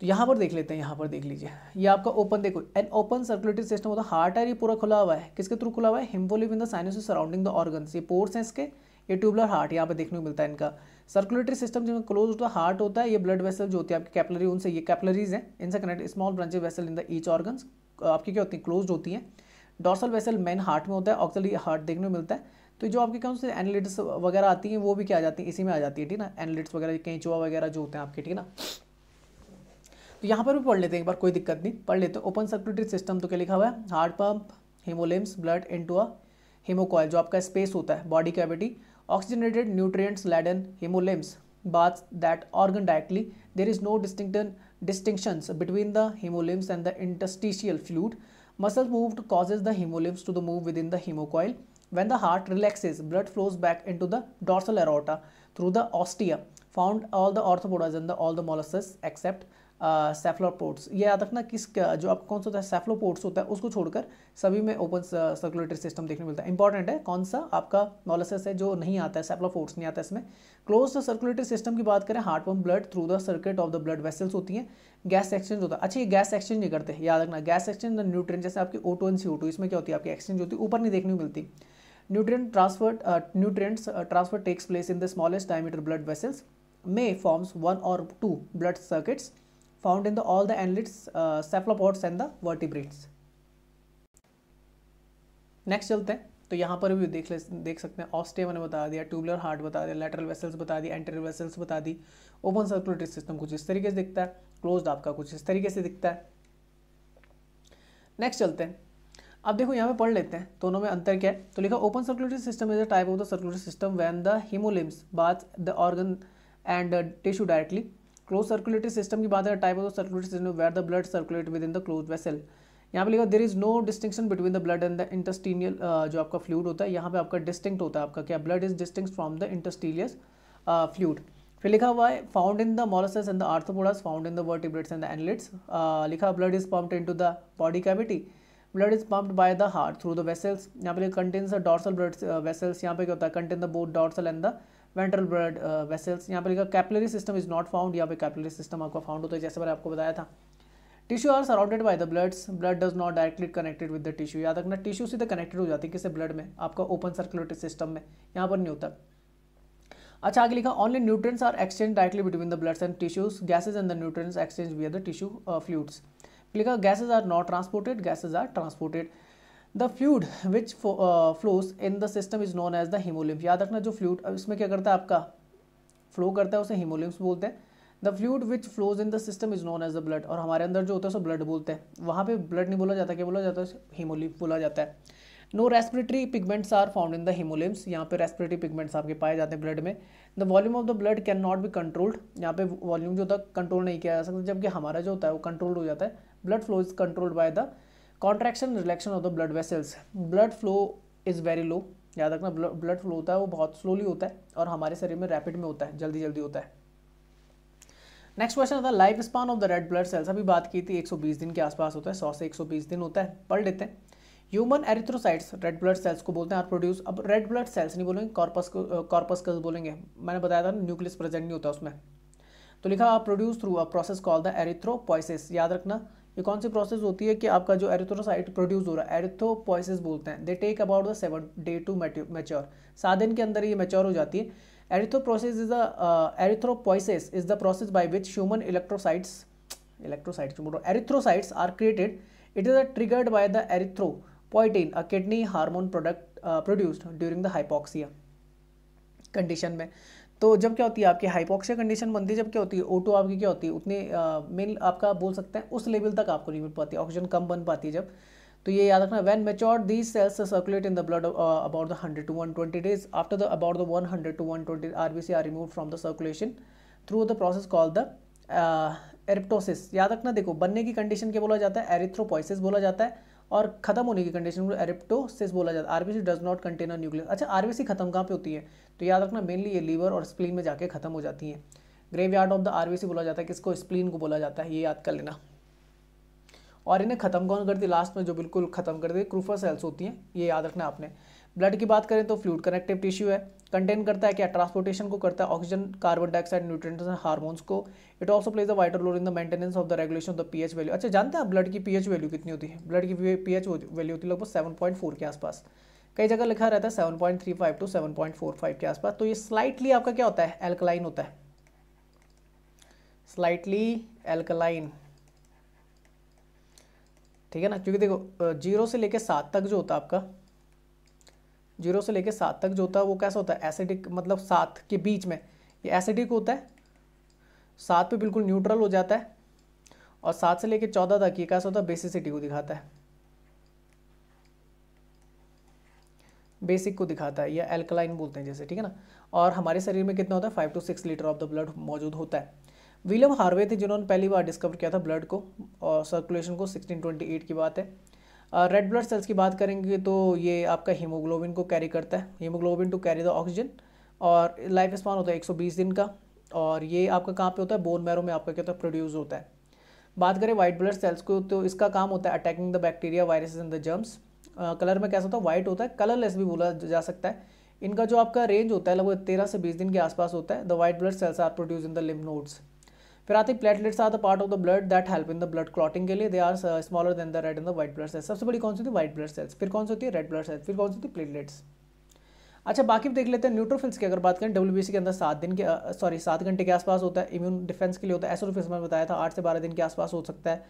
तो यहाँ पर देख लेते हैं यहाँ पर देख लीजिए ये आपका ओपन देखो एन ओपन सर्कुलेटरी सिस्टम होता है हार्ट है ये पूरा खुला हुआ है किसके थ्रू खुला हुआ है हिम्फोलिव in the sinus surrounding the organ ये पोर्स हैं इसके ये ट्यूबलर हार्ट यहाँ पर देखने को मिलता है इनका सर्कुलेटरी सिस्टम जिनमें क्लोज होता है हार्ट होता है ये ब्लड वेसल जो होती है आपकी कैपलरी उनसे ये कैपलरीज हैं इनसे connect small branches vessel in the each organ आपकी क्या होती है क्लोज होती हैं डॉर्सल वेसल मेन हार्ट में होता है ऑक्सली हार्ट देखने को मिलता है तो जो आपके कौन से एनालिटिक्स वगैरह आती हैं वो भी क्या आ जाती है इसी में आ जाती है ठीक ना एनालिटिक्स वगैरह चुआ वगैरह जो होते हैं आपके ठीक ना तो यहाँ पर भी पढ़ लेते हैं एक बार कोई दिक्कत नहीं पढ़ लेते हैं ओपन सर्कुलेटरी सिस्टम तो क्या लिखा हुआ है heart pump haemolymph blood to a haemocoel जो आपका स्पेस होता है body cavity oxygenated nutrients laden haemolymph organ directly there is no distinct no between the the and the interstitial fluid muscle move causes the the to the move within the hemocoil. When the heart relaxes, blood flows back into the dorsal aorta through the ostia. Found all the orthopods and the, all the molluscs except cephalopods uh, ये याद रखना किस जो आपका कौन सा होता है सेफ्लोपोर्ट्स होता है उसको छोड़कर सभी में ओपन सर्कुलेटरी सिस्टम देखने मिलता है इंपॉर्टेंट है कौन सा आपका नॉलिसिस है जो नहीं आता है सेफ्लोपोर्ट्स नहीं आता है इसमें क्लोज द सर्कुलेटरी सिस्टम की बात करें heart pump blood through the circuit of the blood vessels होती हैं गैस एक्सचेंज होता है अच्छा ये गैस एक्सचेंज नहीं करते याद रखना गैस एक्सचेंज द न्यूट्रेन जैसे आपकी ओटो एन सी ओटो इसमें क्या होती है आपकी एक्सचेंज होती है ऊपर नहीं देखने को मिलती Nutrient transfer, uh, nutrients uh, transfer takes place in the smallest diameter blood vessels. May forms one or two blood circuits found in the, all the annelids, uh, cephalopods and the vertebrates. Next चलते हैं तो यहाँ पर भी देख ले देख सकते हैं ऑस्टे मैंने बता दिया ट्यूबुलर हार्ट बता दिया लेटरल वेसल्स बता दी एंटेरियर वेसल्स बता दी ओपन सर्कुलेटरी सिस्टम कुछ इस तरीके से दिखता है क्लोज्ड आपका कुछ इस तरीके से दिखता है नेक्स्ट चलते हैं अब देखो यहाँ पे पढ़ लेते हैं दोनों में अंतर क्या है तो लिखा open circulatory system is a type of the circulatory system when the haemolymph bath the organ and tissue directly close circulatory system की बात है type of the circulatory system where the blood circulate within the close vessel यहाँ पे लिखा there is no distinction between the blood and the interstitial जो आपका fluid होता है यहाँ पे आपका डिस्टिंक्ट होता है आपका क्या blood is distinct from the interstitial fluid फिर लिखा हुआ है found in the molluscs and the arthropods found in the vertebrates and the annelids लिखा blood is pumped into the body cavity blood is pumped by the heart through the vessels यहाँ पे contains the dorsal blood vessels यहाँ पे क्या होता है contain the both dorsal and the ventral blood vessels यहाँ पे लिखा capillary system is not found यहाँ पे कैपलरी सिस्टम आपका फाउंड होता है जैसे मैंने आपको बताया था tissue are surrounded by the bloods blood does not directly connected with the tissue याद रखना टिश्यू सीधे कनेक्टेड हो जाती है किसी ब्लड में आपका ओपन सर्कुलेटरी सिस्टम में यहाँ पर नहीं होता अच्छा आगे लिखा only nutrients are exchange directly between the bloods and tissues gases and the nutrients exchange be the tissue fluids लिखा gases are not transported gases are transported the fluid which flows in the system is known as the haemolymph याद रखना जो fluid इसमें क्या करता है आपका flow करता है उसे हीमोलिम्स बोलते हैं the fluid which flows in the system is known as the blood और हमारे अंदर जो होता है सो ब्लड बोलते हैं वहाँ पे ब्लड नहीं बोला जाता क्या बोला जाता है हीमोलिम बोला जाता है no respiratory pigments are found in the haemolymphs यहाँ पे रेस्पिरेटरी पिगमेंट्स आपके पाए जाते हैं ब्लड में the volume of the blood can not be controlled यहाँ पे वॉल्यूम जो होता है कंट्रोल नहीं किया जा सकता जबकि हमारा जो होता है वो कंट्रोल्ड हो जाता है blood flow is controlled by the contraction relaxation of the blood vessels blood flow is very low याद रखना ब्लड फ्लो होता है वो बहुत स्लोली होता है और हमारे शरीर में रैपिड में होता है जल्दी जल्दी होता है नेक्स्ट क्वेश्चन आता है life span of the red blood cells अभी बात की थी 120 दिन के आसपास होता है 100 से 120 दिन होता है पढ़ लेते हैं human erythrocytes red blood cells को बोलते हैं आर प्रोड्यूस अब रेड ब्लड सेल्स नहीं बोलेंगे कॉर्पस कॉर्पस कल्स बोलेंगे मैंने बताया था न्यूक्लियस प्रेजेंट नहीं होता उसमें तो लिखा आप produce through a process call the erythropoiesis याद रखना ये कौन सी प्रोसेस होती है कि आपका जो एरिथ्रोसाइट प्रोड्यूस हो रहा है एरिथ्रोपोइसिस बोलते हैं they take about the seven day to mature सात दिन के अंदर ये मेच्योर हो जाती है erythropoiesis is the erythropoiesis is the process by which human electrocytes electrocytes erythrocytes are created it is a triggered by the erythropoietin a kidney hormone product produced during the hypoxia condition में तो जब क्या होती है आपकी hypoxia condition बनती है जब क्या होती है ओटो आपकी क्या होती है उतनी मेन uh, आपका बोल सकते हैं उस लेवल तक आपको नहीं मिल पाती ऑक्सीजन कम बन पाती है जब तो ये याद रखना when mature these cells circulate in the blood about the hundred to one twenty days after the about the one hundred to one twenty R B C are remove from the circulation through the process call the eryptosis याद रखना देखो बनने की condition क्या बोला जाता है erythropoiesis बोला जाता है और खत्म होने की कंडीशन को एरेप्टोसिस बोला जाता है RBC does not contain a nucleus अच्छा आरबीसी खत्म कहाँ पे होती है तो याद रखना मेनली ये लीवर और स्प्लीन में जाके खत्म हो जाती है graveyard of the RBC बोला जाता है किसको स्प्लीन को बोला जाता है ये याद कर लेना और इन्हें खत्म कौन करती लास्ट में जो बिल्कुल खत्म कर देती क्रूफर सेल्स होती हैं ये याद रखना आपने ब्लड की बात करें तो फ्लूड कनेक्टिव टिश्यू है कंटेन करता है क्या ट्रांसपोर्टेशन को करता है oxygen carbon dioxide nutrients and hormones को it also plays the vital role in the maintenance of the regulation of the pH value अच्छा जानते हैं आप ब्लड की पीएच वैल्यू कितनी होती है ब्लड की पीएच वैल्यू होती है लगभग सेवन पॉइंट फोर के आसपास कई जगह लिखा रहता है seven point three five to seven point four five के आसपास तो ये स्लाइटली आपका क्या होता है एल्कलाइन होता है स्लाइटली एल्कलाइन ठीक है ना क्योंकि देखो जीरो से लेकर सात तक जो होता है आपका जीरो से लेकर सात तक जो होता है वो कैसा होता है एसिडिक मतलब सात के बीच में ये एसिडिक होता है सात पे बिल्कुल न्यूट्रल हो जाता है और सात से लेकर चौदह तक ये कैसा होता है बेसिसिटी को दिखाता है बेसिक को दिखाता है या एल्कलाइन बोलते हैं जैसे ठीक है ना और हमारे शरीर में कितना होता है five to six litre of the blood मौजूद होता है विलियम हार्वे थे जिन्होंने पहली बार डिस्कवर किया था ब्लड को और सर्कुलेशन को 1628 की बात है रेड ब्लड सेल्स की बात करेंगे तो ये आपका हीमोग्लोबिन को कैरी करता है haemoglobin to carry the oxygen और लाइफ स्पान होता है 120 दिन का और ये आपका कहाँ पे होता है बोन मैरो में आपका क्या होता है प्रोड्यूस होता है बात करें वाइट ब्लड सेल्स को तो इसका काम होता है attacking the bacteria viruses and the germs colour में कैसा होता है वाइट होता है कलरलेस भी बोला जा सकता है इनका जो आपका रेंज होता है लगभग तेरह से बीस दिन के आसपास होता है the white blood cells are produce in the lymph nodes फिर आते platelets are the part of the blood that help in the blood clotting के लिए they are smaller than the red and the white blood cells सबसे बड़ी कौन सी होती है white blood sales फिर कौन सी होती है रेड ब्लड सेल्स फिर कौन सी होती है प्लेटलेट्स अच्छा बाकी देख लेते हैं न्यूट्रोफिल्स की अगर बात करें डब्ल्यू के अंदर सात दिन के सॉरी सात घंटे के आसपास होता है इम्यून डिफेंस के लिए होता है एसोरोफिल्स मैंने बताया था आठ से बारह दिन के आसपास हो सकता है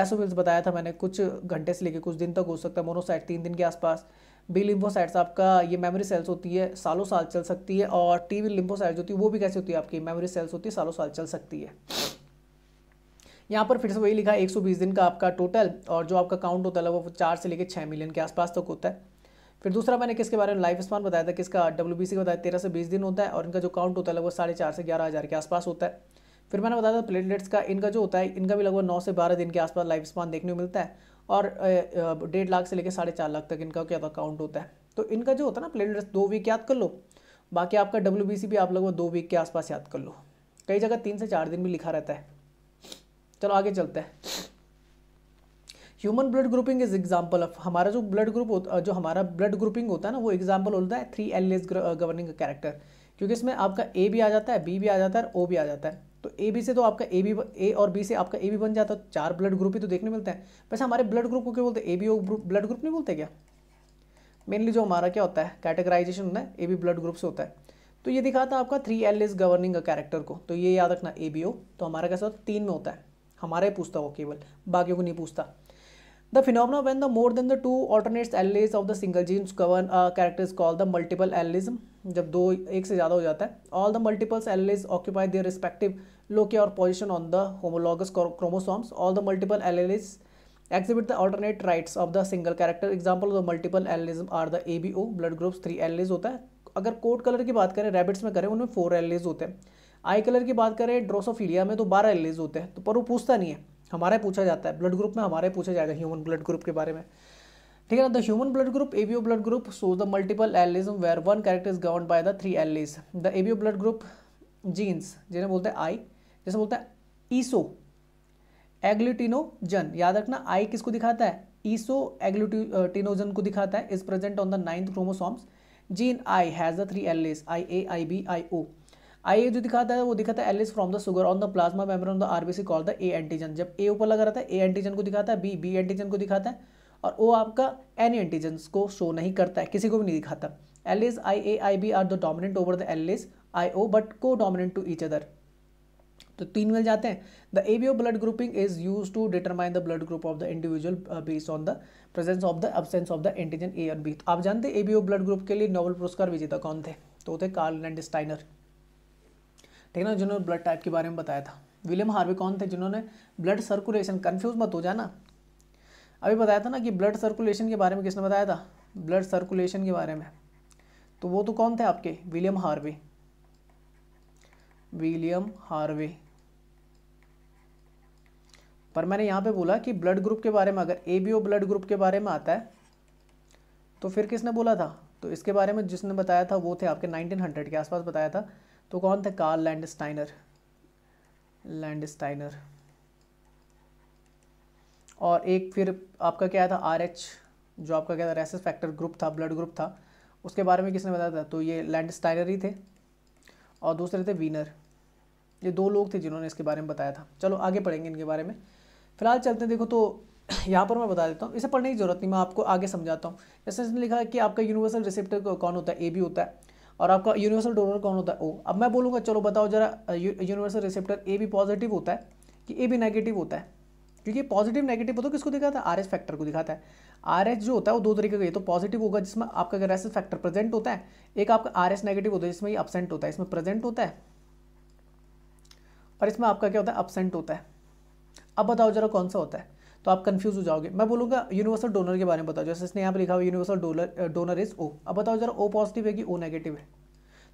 बेसोफिल्स बताया था मैंने कुछ घंटे से लेकर कुछ दिन तक हो सकता है मोनोसाइट तीन दिन के आसपास बी लिम्फोसाइट्स आपका ये मेमोरी सेल्स होती है सालों साल चल सकती है और टी वी लिम्फोसाइट्स होती है वो भी कैसे होती है आपकी मेमोरी सेल्स होती है सालों साल चल सकती है यहाँ पर फिर से वही लिखा है बीस दिन का आपका टोटल और जो आपका काउंट होता है वो चार से लेकर छः मिलियन के आसपास तक होता है फिर दूसरा मैंने किसके बारे में लाइफ स्पान बताया था किसका डब्ल्यू बी सी बताया तेरह से बीस दिन होता है और इनका जो काउंट होता है लगभग साढ़े चार से ग्यारह हज़ार के आसपास होता है फिर मैंने बताया था प्लेटलेट्स का इनका जो होता है इनका भी लगभग नौ से बारह दिन के आसपास लाइफ स्पान देखने को मिलता है और डेढ़ लाख से लेकर साढ़े चार लाख तक इनका क्या अकाउंट होता है तो इनका जो होता है ना लिस्ट दो वीक याद कर लो बाकी आपका डब्ल्यू भी आप लोग दो वीक के आसपास याद कर लो कई जगह तीन से चार दिन भी लिखा रहता है चलो आगे चलते हैं human blood grouping is example of हमारा जो ब्लड ग्रुप जो हमारा ब्लड ग्रुपिंग होता है ना वो एग्जाम्पल होता है three alleles governing character क्योंकि इसमें आपका ए भी आ जाता है बी भी आ जाता है ओ भी आ जाता है तो ए बी से तो आपका ए बी ए और बी से आपका ए बी बन जाता है चार ब्लड ग्रुप ही तो देखने मिलते हैं वैसे हमारे ब्लड ग्रुप को क्या बोलते हैं A B O blood group नहीं बोलते क्या मेनली जो हमारा क्या होता है कैटेगराइजेशन होता है ए बी ब्लड ग्रुप से होता है तो ये दिखाता है आपका three allele is governing a character को तो ये याद रखना ए बी ओ तो हमारा कैसा होता है तीन में होता है हमारा ही पूछता वो केवल बाकी को नहीं पूछता the phenomena when the more than the two alternates alleles of the single genes govern characters call the multiple allelism जब दो एक से ज़्यादा हो जाता है all the multiples allele occupy their respective loci और position on the homologous chromosomes all the multiple allele allele exhibit the alternate rights of the single the multiple of allelism are the A B O blood groups three L alleles होता है अगर coat colour की बात करें rabbits में करें उनमें four L as होते हैं आई कलर की बात करें ड्रोसोफीलिया में तो बारह एल एज होते हैं तो पर वो पूछता नहीं है हमारा पूछा जाता है ब्लड ग्रुप में हमारे पूछा जाएगा ह्यूमन ब्लड ग्रुप के बारे में ठीक है ना the human blood group ABO blood group shows the multiple allelism where one character is govern by the three alleles the ABO blood group genes जिन्हें बोलते हैं आई जैसे बोलते हैं ईसो एग्लूटिनोजन याद रखना आई किसको दिखाता है ईसो एग्लूटिनोजन को दिखाता है is present on the ninth chromosomes gene I has the three alleles I A I B I O I A जो दिखाता है वो दिखाता है alleles from the sugar on the plasma membrane on the RBC call the A antigen जब A ऊपर लगा रहता है ए एंटीजन को दिखाता है बी बी एंटीजन को दिखाता है और वो आपका एनी एंटीजन्स को शो नहीं करता है किसी को भी नहीं दिखाता alleles I A I B are the dominant over the alleles I O but codominant to each other तो तीन मिल जाते हैं the A B O blood grouping is use to determine the blood group of the individual based on the presence of the absence of the antigen A और B आप जानते हैं A B O blood group के लिए Nobel पुरस्कार विजेता कौन थे तो थे कार्ल लैंड स्टाइनर ठीक है ना जिन्होंने ब्लड टाइप के बारे में बताया था विलियम हार्वे कौन थे जिन्होंने ब्लड सर्कुलेशन कन्फ्यूज मत हो जाना अभी बताया था ना कि ब्लड सर्कुलेशन के बारे में किसने बताया था ब्लड सर्कुलेशन के बारे में तो वो तो कौन थे आपके विलियम हार्वे विलियम हार्वे पर मैंने यहाँ पे बोला कि ब्लड ग्रुप के बारे में अगर A B O blood group के बारे में आता है तो फिर किसने बोला था तो इसके बारे में जिसने बताया था वो थे आपके 1900 के आसपास बताया था तो कौन थे कार्ल लैंडस्टाइनर लैंडस्टाइनर और एक फिर आपका क्या था आर एच जो आपका क्या था रेसिस फैक्टर ग्रुप था ब्लड ग्रुप था उसके बारे में किसने बताया था तो ये लैंड स्टाइनर ही थे और दूसरे थे वीनर ये दो लोग थे जिन्होंने इसके बारे में बताया था चलो आगे पढ़ेंगे इनके बारे में फिलहाल चलते देखो तो यहाँ पर मैं बता देता हूँ इसे पढ़ने की जरूरत नहीं मैं आपको आगे समझाता हूँ जैसे इसने लिखा है कि आपका यूनिवर्सल रिसेप्टर कौन होता है ए भी होता है और आपका यूनिवर्सल डोनर कौन होता है ओ अब मैं बोलूँगा चलो बताओ जरा यूनिवर्सल रिसेप्टर ए भी पॉजिटिव होता है कि ए भी नेगेटिव होता है क्योंकि पॉजिटिव नेगेटिव पता किसको दिखाता है आर फैक्टर को दिखाता है आर जो होता है वो दो तरीके का ये तो पॉजिटिव होगा जिसमें आपका गैस फैक्टर प्रेजेंट होता है एक आपका आर नेगेटिव होता है जिसमें ये अपसेंट होता है इसमें प्रेजेंट होता है और इसमें आपका क्या होता है अपसेंट होता है अब बताओ जरा कौन सा होता है तो आप कंफ्यूज हो जाओगे मैं बोलूंगा यूनिवर्सल डोनर के बारे में बताओ जैसे इसने यहाँ पर लिखा हुआ universal donor donor is O अब बताओ जरा ओ पॉजिटिव है कि ओ नेगेटिव है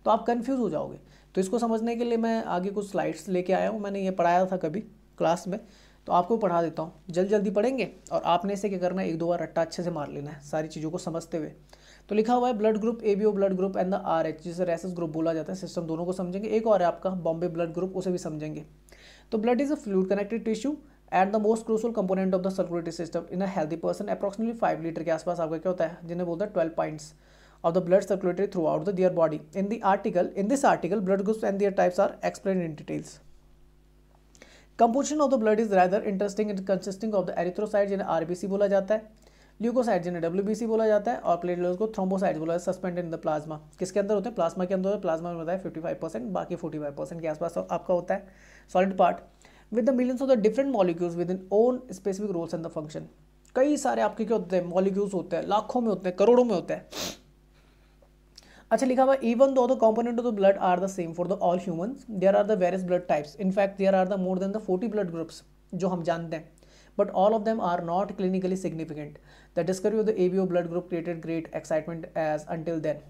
तो आप कंफ्यूज हो जाओगे तो इसको समझने के लिए मैं आगे कुछ स्लाइड्स लेके आया हूँ मैंने ये पढ़ाया था कभी क्लास में तो आपको पढ़ा देता हूँ जल्दी जल्दी पढ़ेंगे और आपने इसे क्या करना है एक दो बार रट्टा अच्छे से मार लेना है सारी चीज़ों को समझते हुए तो लिखा हुआ है blood group A B O blood group and the R H जिसे रेसिस ग्रुप बोला जाता है सिस्टम दोनों को समझेंगे एक और है आपका बॉम्बे ब्लड ग्रुप उसे भी समझेंगे तो blood is a fluid connected tissue at the most crucial component of the circulatory system in a healthy person approximately five litre के आसपास आपका क्या होता है जिन्हें बोलता है twelve points of the blood circulatory throughout the their body in the article in this article blood groups and their types are explain in details composition of the blood is rather interesting it consisting of the erythrocyte जिन्हें RBC बोला जाता है leukocyte जिन्हें W बोला जाता है और platelets को थ्रोम्बोसाइड बोला जाता है सस्पेंडेड इन द प्लाज्मा किसके अंदर होते हैं प्लाज्मा के अंदर प्लाज्मा में होता है फिफ्टी फाइव परसेंट बाकी फोर्टी फाइव परसेंट के आसपास आपका होता है solid part with the millions of the different molecules within own specific roles and the function कई सारे आपके क्या होते हैं मॉलिक्यूल्स होते हैं लाखों में होते हैं करोड़ों में होते हैं अच्छा लिखा हुआ even though the of the blood are the same for the all human there are the various blood types in fact there are the more than the forty blood groups जो हम जानते हैं but all of them are not clinically significant the discovery of the A blood group created great excitement as until then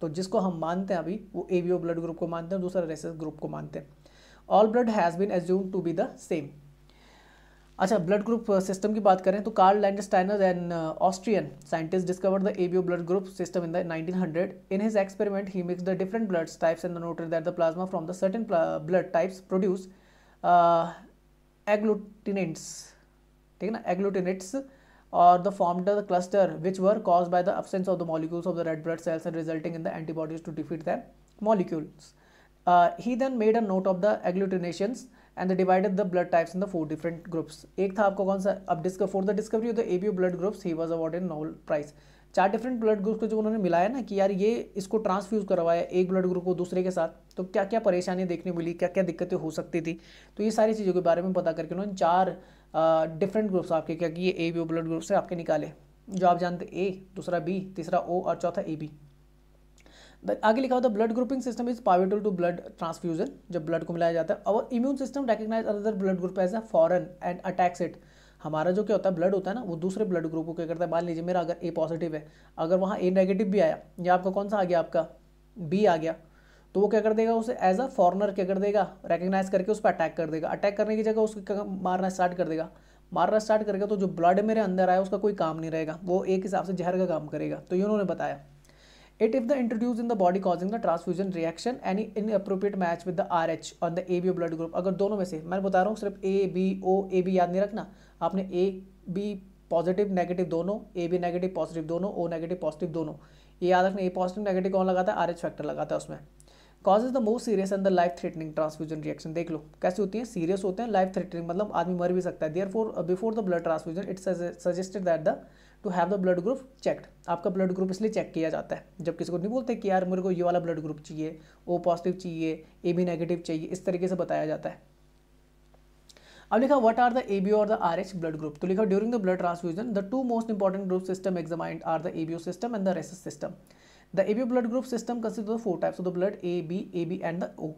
तो जिसको हम मानते हैं अभी वो ए ओ ब्लड ग्रुप को मानते हैं दूसरा रेसेस ग्रुप को मानते हैं all blood has been assume to be the same अच्छा ब्लड ग्रुप सिस्टम की बात करें तो Karl Landsteiner an Austrian scientist discovered the ABO blood group system in the 1900 in his experiment he mix the different blood types and noted that the plasma from the certain blood types produce agglutinates ठीक है ना agglutinates और the formed the cluster which were caused by the absence of the molecules of the red blood cells and resulting in the antibodies to defeat than molecules he then made a note of the agglutinations and divided the blood types in the four different groups एक था आपका कौन सा अब disc for the discovery of the O blood groups he was awarded Nobel Prize चार different blood groups को जो उन्होंने मिलाया ना कि यार ये इसको ट्रांसफ्यूज करवाया एक ब्लड ग्रुप को दूसरे के साथ तो क्या क्या परेशानियाँ देखने मिली क्या क्या दिक्कतें हो सकती थी तो ये सारी चीज़ों के बारे में पता करके उन्होंने चार डिफरेंट ग्रुप्स आपके क्या कि ये A B O blood groups से आपके निकाले जो आप जानते ए दूसरा बी तीसरा ओ और चौथा ए बी आगे लिखा होता है blood grouping system is pivotal to blood transfusion जब ब्लड को मिलाया जाता है और immune system recognize other blood group as a foreign and attacks it हमारा जो क्या होता है ब्लड होता है ना वो दूसरे ब्लड ग्रुप को क्या करता है मान लीजिए मेरा अगर ए पॉजिटिव है अगर वहाँ ए नेगेटिव भी आया या आपका कौन सा आ गया आपका बी आ गया तो वो क्या कर देगा उसे एज अ फॉरनर क्या कर देगा रिकग्नाइज करके उस पर अटैक कर देगा अटैक करने की जगह उसको मारना स्टार्ट कर देगा मारना स्टार्ट करेगा तो जो ब्लड मेरे अंदर आया उसका कोई काम नहीं रहेगा वो एक हिसाब से जहर का काम करेगा तो ये उन्होंने बताया it if the introduced in the body causing the transfusion reaction any inappropriate match with the RH और the ABO blood group अगर दोनों में से मैं बता रहा हूँ सिर्फ ए बी ओ ए बी याद नहीं रखना आपने ए बी पॉजिटिव नेगेटिव दोनों ए बी नेगेटिव पॉजिटिव दोनों ओ नेगेटिव पॉजिटिव दोनों ये याद रखना ए पॉजिटिव नेगेटिव कौन लगाता है आर एच फैक्टर लगाता है उसमें cause is the most serious and the life threatening transfusion reaction देख लो कैसे होती है सीरियस होते हैं लाइफ थ्रेटनिंग मतलब आदमी मर भी सकता है therefore before the blood transfusion it's suggested that the to have the blood group checked आपका ब्लड ग्रुप इसलिए चेक किया जाता है जब किसी को नहीं बोलते कि यार मेरे को ये वाला ब्लड ग्रुप चाहिए ओ पॉजिटिव चाहिए ए बी नेगेटिव चाहिए इस तरीके से बताया जाता है अब लिखा what are the A B और the R H blood group तो लिखा during the blood transfusion the two most important group system examined are the A B O system and the rhesus system B blood group system consist of four types of the blood A B A B and the O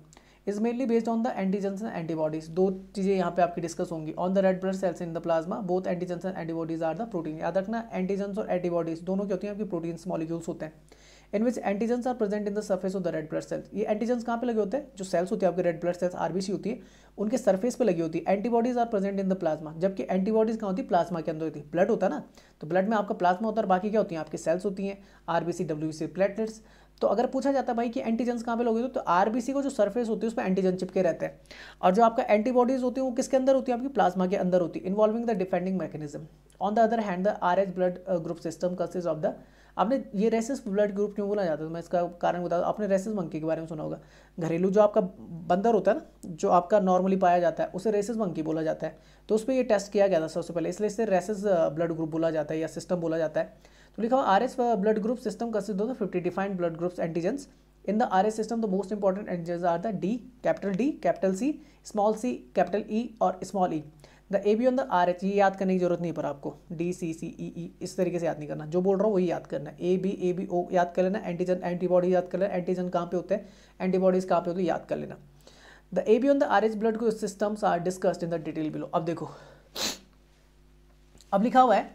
is mainly based on the antigens and antibodies दो चीज़ें यहाँ पे आपकी discuss होंगी on the red blood cells in the plasma both antigens and antibodies are the protein याद रखना antigens और antibodies दोनों क्या होती हैं आपकी प्रोटीन्स मॉलिक्यूल्स होते हैं in which antigens are present in the surface of the red blood cells ये एंटीजेंस कहाँ पे लगे होते हैं जो सेल्स होती है आपके रेड ब्लड सेल्स आरबीसी होती है उनके सर्फेस पे लगी होती है antibodies are present in the plasma जबकि एंटीबॉडीज कहाँ होती है प्लाज्मा के अंदर होती है ब्लड होता है ना तो ब्लड में आपका प्लाज्मा होता है और बाकी क्या होती है आपकी सेल्स होती हैं आरबीसी डब्ल्यू सी प्लेटलेट्स तो अगर पूछा जाता भाई कि एंटीजेंस कहाँ पे लोगे तो आरबीसी को जो सरफेस होती है उस पर एंटीजन चिपके रहते हैं और जो आपका एंटीबॉडीज होती है वो किसके अंदर होती है आपकी प्लाज्मा के अंदर होती है involving the defending mechanism on the other hand the R H blood group system consist of the आपने ये रेसिस ब्लड ग्रुप क्यों बोला जाता है तो मैं इसका कारण बता आपने रेसिस मंकी के बारे में सुना होगा घरेलू जो आपका बंदर होता है ना जो आपका नॉर्मली पाया जाता है उसे रेसिस मंकी बोला जाता है तो उस पर यह टेस्ट किया गया था सबसे पहले इसलिए इसे रेसिस ब्लड ग्रुप बोला जाता है या सिस्टम बोला जाता है तो लिखा हुआ R S blood group system consist है fifty defined blood groups antigens in the R S system the most important antigens are the D capital D capital C small C capital E और small E e. The A B on the R H ये याद करने की जरूरत नहीं पर आपको D C सी ई ई इस तरीके से याद नहीं करना जो बोल रहा हूँ वही याद करना ए बी ए बी ओ याद कर लेना एंटीजन एंटीबॉडी याद कर लेना एंटीजन कहाँ पे होते हैं एंटीबॉडीज़ कहाँ पे होते हैं याद कर लेना the A B on the R H blood systems are discussed in the detail below अब देखो अब लिखा हुआ है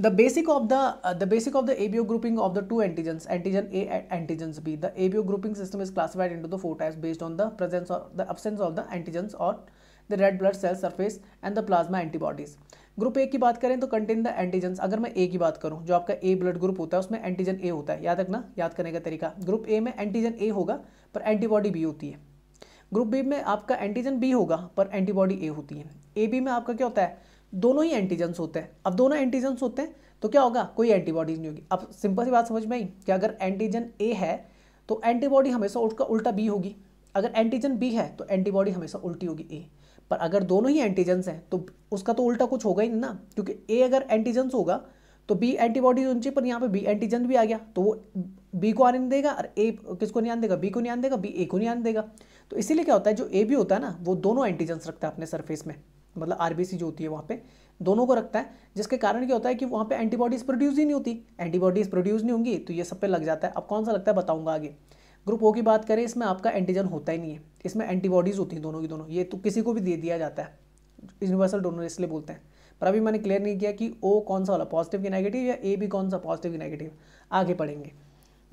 the basic of the the basic of the O grouping of the two antigens antigen A and antigens B the O grouping system is classified into the four types based on the presence of the absence of the antigens और the red blood cell surface and the plasma antibodies group A की बात करें तो contain the antigen अगर मैं ए की बात करूं जो आपका ए ब्लड ग्रुप होता है उसमें एंटीजन ए होता है याद रखना याद करने का तरीका ग्रुप ए में एंटीजन ए होगा पर एंटीबॉडी बी होती है ग्रुप बी में आपका एंटीजन बी होगा पर एंटीबॉडी ए होती है ए बी में आपका क्या होता है दोनों ही एंटीजन्स होते हैं अब दोनों एंटीजन्स होते हैं तो क्या होगा कोई एंटीबॉडीज नहीं होगी अब सिंपल सी बात समझ में आई कि अगर एंटीजन ए है तो एंटीबॉडी हमेशा उसका उल्टा बी होगी अगर एंटीजन बी है तो एंटीबॉडी हमेशा उल्टी होगी ए पर अगर दोनों ही एंटीजेंस हैं तो उसका तो उल्टा कुछ होगा ही नहीं ना क्योंकि ए अगर एंटीजेंस होगा तो बी एंटीबॉडीज ऊंची पर यहाँ पे बी एंटीजन भी आ गया तो वो बी को आने देगा और ए किसको नहीं आने देगा बी को नहीं आने देगा बी ए को नहीं आने देगा तो इसीलिए क्या होता है जो ए भी होता है ना वो दोनों एंटीजेंस रखता है अपने सरफेस में मतलब आर जो होती है वहाँ पे दोनों को रखता है जिसके कारण क्या होता है कि वहाँ पे एंटीबॉडीज़ प्रोड्यूस ही नहीं होती एंटीबॉडीज़ प्रोड्यूस नहीं होंगी तो ये सब पे लग जाता है अब कौन सा लगता है बताऊंगा आगे ग्रुप ओ की बात करें इसमें आपका एंटीजन होता ही नहीं है इसमें एंटीबॉडीज़ होती हैं दोनों की दोनों ये तो किसी को भी दे दिया जाता है यूनिवर्सल डोनर इसलिए बोलते हैं पर अभी मैंने क्लियर नहीं किया कि ओ कौन सा वाला पॉजिटिव की नेगेटिव या ए भी कौन सा पॉजिटिव की नेगेटिव आगे पढ़ेंगे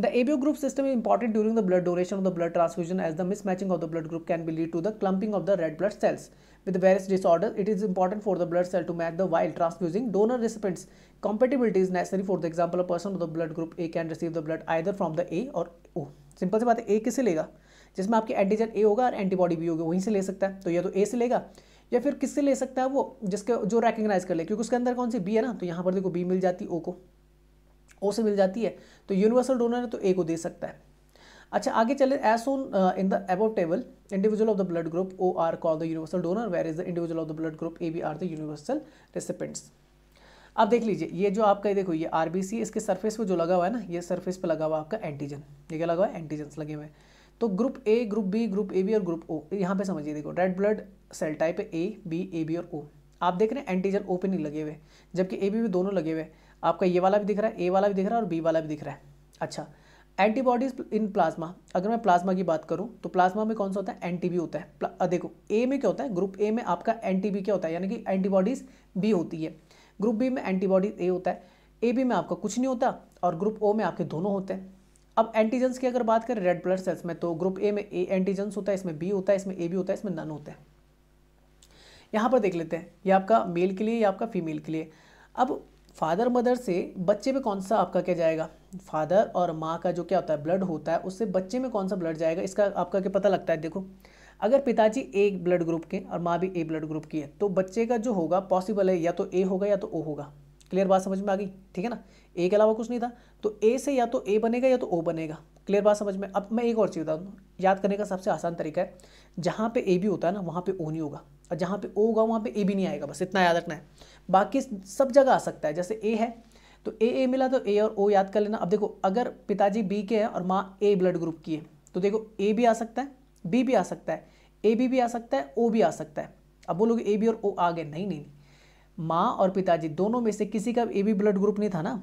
the B group system is important during the blood donation of the blood transfusion as the mismatching of the blood group can be lead to the clumping of the red blood cells with various disorder it is important for the blood cell to match the while transfusing donor recipients compatibility is necessary. For the example person of the blood group A can receive the blood blood from the A और O simple सी बात है ए किससे लेगा जिसमें आपके antigen ए होगा और antibody B होगी वहीं से ले सकता है तो या तो ए से लेगा या फिर किससे ले सकता है वो जिसके जो रेकग्नाइज कर ले क्योंकि उसके अंदर कौन सी बी है ना तो यहाँ पर देखो बी मिल जाती ओ को ओ से मिल जाती है तो यूनिवर्सल डोनर है तो ए को दे सकता है अच्छा आगे चले as own in the above table individual of the blood group O are call the universal donor where is the individual of the blood group A B are the universal recipients आप देख लीजिए ये जो आपका ये देखो ये are इसके सर्फेस पर जो लगा हुआ है ना ये सर्फेस पर लगा हुआ आपका एंटीजन ये क्या लगा हुआ है एंटीजन लगे हुए हैं तो group A group B group A B और ग्रुप ओ यहाँ पे समझिए देखो red blood cell type A B A B और ओ आप देख रहे हैं एंटीजन ओ पे नहीं लगे हुए जबकि ए बी भी दोनों लगे हुए आपका ये वाला भी दिख रहा है ए वाला भी दिख रहा है और बी वाला भी दिख रहा है अच्छा एंटीबॉडीज इन प्लाज्मा अगर मैं प्लाज्मा की बात करूं तो प्लाज्मा में कौन सा होता है एंटीबी होता है देखो ए में क्या होता है ग्रुप ए में आपका एंटीबी क्या होता है यानी कि एंटीबॉडीज बी होती है ग्रुप बी में एंटीबॉडी ए होता है ए बी में आपका कुछ नहीं होता और ग्रुप ओ में आपके दोनों होते हैं अब एंटीजेंस की अगर बात करें रेड ब्लड सेल्स में तो ग्रुप ए में ए एंटीजन्स होता है इसमें बी होता है इसमें ए बी होता है इसमें नन होता है यहाँ पर देख लेते हैं ये आपका मेल के लिए या आपका फीमेल के लिए अब फादर मदर से बच्चे में कौन सा आपका क्या जाएगा फादर और माँ का जो क्या होता है ब्लड होता है उससे बच्चे में कौन सा ब्लड जाएगा इसका आपका क्या पता लगता है देखो अगर पिताजी ए ब्लड ग्रुप के और माँ भी ए ब्लड ग्रुप की है तो बच्चे का जो होगा पॉसिबल है या तो ए होगा या तो ओ होगा क्लियर बात समझ में आ गई ठीक है ना ए के अलावा कुछ नहीं था तो ए से या तो ए बनेगा या तो ओ बनेगा क्लियर बात समझ में अब मैं एक और चीज़ बता दूँ याद करने का सबसे आसान तरीका है जहाँ पे ए भी होता है ना वहाँ पे ओ नहीं होगा और जहाँ पे ओ होगा वहाँ पे ए भी नहीं आएगा बस इतना याद रखना है बाकी सब जगह आ सकता है जैसे ए है तो ए ए मिला तो ए और ओ याद कर लेना अब देखो अगर पिताजी बी के हैं और माँ ए ब्लड ग्रुप की है तो देखो ए भी आ सकता है बी भी आ सकता है ए बी भी आ सकता है ओ भी आ सकता है अब बोलोगे ए बी और ओ आ गए नहीं नहीं, माँ और पिताजी दोनों में से किसी का ए बी ब्लड ग्रुप नहीं था ना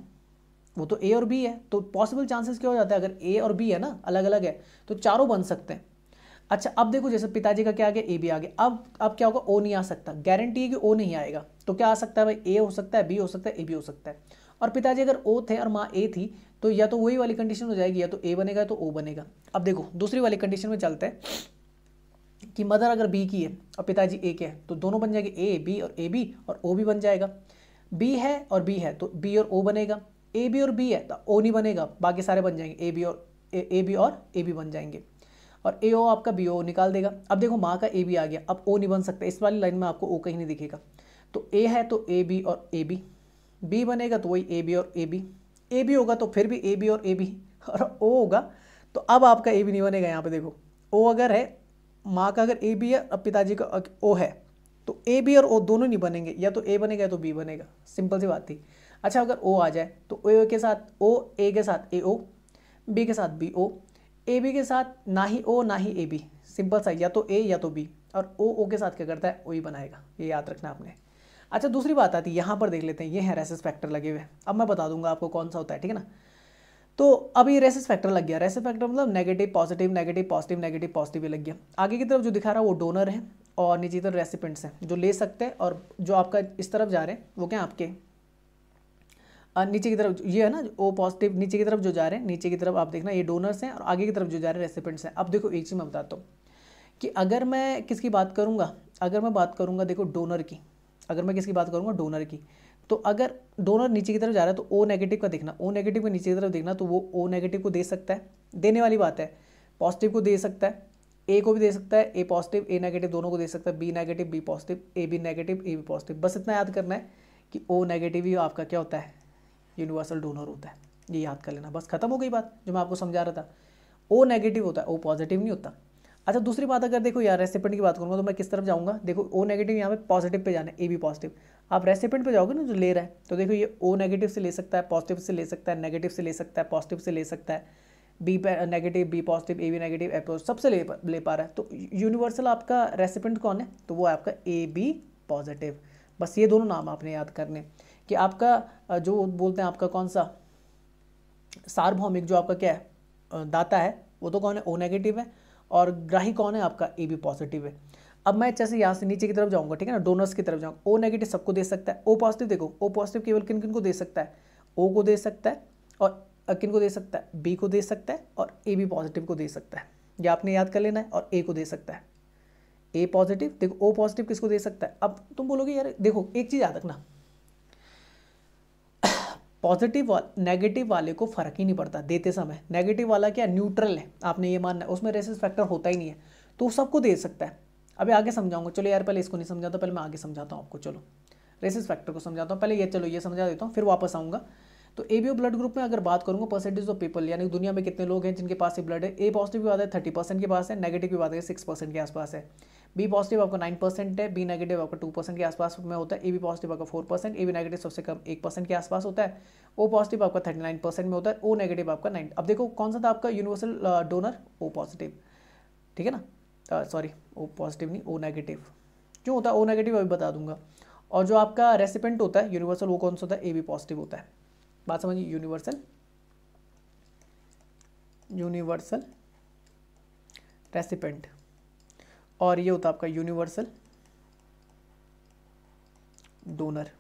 वो तो ए और बी है तो पॉसिबल चांसेस क्या हो जाता है अगर ए और बी है ना अलग अलग है तो चारों बन सकते हैं अच्छा अब देखो जैसे पिताजी का क्या आ गया ए बी आ गया अब अब क्या होगा ओ नहीं आ सकता गारंटी है कि ओ नहीं आएगा तो क्या आ सकता है भाई ए हो सकता है बी हो सकता है ए बी हो सकता है और पिताजी अगर ओ थे और माँ ए थी तो या तो वही वाली कंडीशन हो जाएगी या तो ए बनेगा तो ओ बनेगा अब देखो दूसरी वाली कंडीशन में चलते हैं कि मदर अगर बी की है और पिताजी ए के हैं तो दोनों बन जाएंगे ए बी और ए बी और ओ भी बन जाएगा बी है और बी है तो बी और ओ बनेगा ए बी और बी है तो ओ नहीं बनेगा बाकी सारे बन जाएंगे ए बी और ए बी और ए बी बन जाएंगे और ए ओ आपका बी ओ निकाल देगा अब देखो माँ का ए बी आ गया अब ओ नहीं बन सकता इस वाली लाइन में आपको ओ कहीं नहीं दिखेगा तो ए है तो ए बी और ए बी बी बनेगा तो वही ए बी और ए बी ए बी होगा तो फिर भी ए बी और ए बी और ओ होगा तो अब आपका ए बी नहीं बनेगा यहाँ पे देखो ओ अगर है माँ का अगर ए बी है अब पिताजी का ओ है तो ए बी और ओ दोनों नहीं बनेंगे या तो ए बनेगा या तो बी बनेगा सिंपल सी बात थी अच्छा अगर ओ आ जाए तो ओ के साथ ओ ए के साथ ए ओ बी के साथ बी ओ ए बी के साथ ना ही ओ ना ही ए बी सिंपल सा या तो ए या तो बी और ओ ओ के साथ क्या करता है ओ ही बनाएगा ये याद रखना आपने अच्छा दूसरी बात आती है यहाँ पर देख लेते हैं ये है रेसिस फैक्टर लगे हुए अब मैं बता दूंगा आपको कौन सा होता है ठीक है ना तो अब ये रेसिस फैक्टर लग गया रेसिस फैक्टर मतलब negative positive negative positive negative positive लग गया आगे की तरफ जो दिखा रहा है वो डोनर है और नीचे तरफ रेसिपेंट्स हैं जो ले सकते हैं और जो आपका इस तरफ जा रहे हैं वो क्या आपके नीचे की तरफ ये है ना वो पॉजिटिव नीचे की तरफ जो जा रहे हैं नीचे की तरफ आप देखना ये डोनर्स हैं और आगे की तरफ जो जा रहे हैं रेसिपेंट्स हैं अब देखो एक चीज़ मैं बताता हूँ कि अगर मैं किसकी बात करूँगा अगर मैं बात करूँगा देखो डोनर की अगर मैं किसकी बात करूँगा डोनर की तो अगर डोनर नीचे की तरफ जा रहा है तो ओ नेगेटिव का देखना ओ नेगेटिव को नीचे की तरफ देखना तो वो ओ नेगेटिव को दे सकता है देने वाली बात है पॉजिटिव को दे सकता है ए को भी दे सकता है ए पॉजिटिव ए नेगेटिव दोनों को दे सकता है B negative B positive A B negative A B positive बस इतना याद करना है कि ओ नेगेटिव ही आपका क्या होता है यूनिवर्सल डोनर होता है ये याद कर लेना बस खत्म हो गई बात जो मैं आपको समझा रहा था ओ नेगेटिव होता है ओ पॉजिटिव नहीं होता अच्छा दूसरी बात अगर देखो यार रेसिपेंट की बात करूँगा तो मैं किस तरफ जाऊँगा देखो ओ नेगेटिव यहाँ पे पॉजिटिव पे जाना है ए बी पॉजिटिव आप रेसिपेंट पे जाओगे ना जो ले रहा है तो देखो ये ओ नेगेटिव से ले सकता है पॉजिटिव से ले सकता है नेगेटिव से ले सकता है पॉजिटिव से ले सकता है B negative B positive A B negative A positive सबसे ले ले पा रहा है तो यूनिवर्सल आपका रेसिपेंट कौन है तो वो आपका ए बी पॉजिटिव बस ये दोनों नाम आपने याद करने कि आपका जो बोलते हैं आपका कौन सा सार्वभौमिक जो आपका क्या है दाता है वो तो कौन है ओ नेगेटिव है और ग्राही कौन है आपका ए बी पॉजिटिव है अब मैं जैसे यहाँ से नीचे की तरफ जाऊँगा ठीक है ना डोनर्स की तरफ जाऊँगा ओ नेगेटिव सबको दे सकता है ओ पॉजिटिव देखो ओ पॉजिटिव केवल किन किन को दे सकता है ओ को दे सकता है और किन को दे सकता है बी को दे सकता है और ए बी पॉजिटिव को दे सकता है ये आपने याद कर लेना है और ए को दे सकता है ए पॉजिटिव देखो ओ पॉजिटिव किसको दे सकता है अब तुम बोलोगे यार देखो एक चीज़ याद रखना पॉजिटिव वा, नेगेटिव वाले को फ़र्क ही नहीं पड़ता देते समय नेगेटिव वाला क्या न्यूट्रल है आपने ये मानना है उसमें रेसिस फैक्टर होता ही नहीं है तो सबको दे सकता है अभी आगे समझाऊंगा चलो यार पहले इसको नहीं समझाता पहले मैं आगे समझाता हूँ आपको चलो रेसिस फैक्टर को समझाता हूँ पहले ये चलो ये समझा देता हूँ फिर वापस आऊँगा तो A B O blood group में अगर बात करूँगा परसेंटेज ऑफ पीपल यानी दुनिया में कितने लोग हैं जिनके पास ये ब्लड है ए पॉजिटिव भी बात है थर्टी परसेंट के पास है नेगेटिव भी बात है सिक्स परसेंट के आसपास है बी पॉजिटिव आपका नाइन परसेंट है बी नेगेटिव आपका टू परसेंट के आसपास में होता है ए बी पॉजिटिव आपका four percent A B negative सबसे कम एक परसेंट के आसपास होता है ओ पॉजिटिव आपका थर्टी नाइन परसेंट में होता है ओ नेगेटिव आपका नाइन अब देखो कौन सा था आपका यूनिवर्सल डोनर ओ पॉजिटिव ठीक है ना सॉरी ओ पॉजिटिव नहीं ओ नेगेटिव क्यों होता है ओ नेगेटिव अभी बता दूंगा और जो आपका रेसिपेंट होता है यूनिवर्सल वो कौन सा होता है ए बी पॉजिटिव होता है बात समझिए यूनिवर्सल यूनिवर्सल रेसिपेंट और ये होता आपका यूनिवर्सल डोनर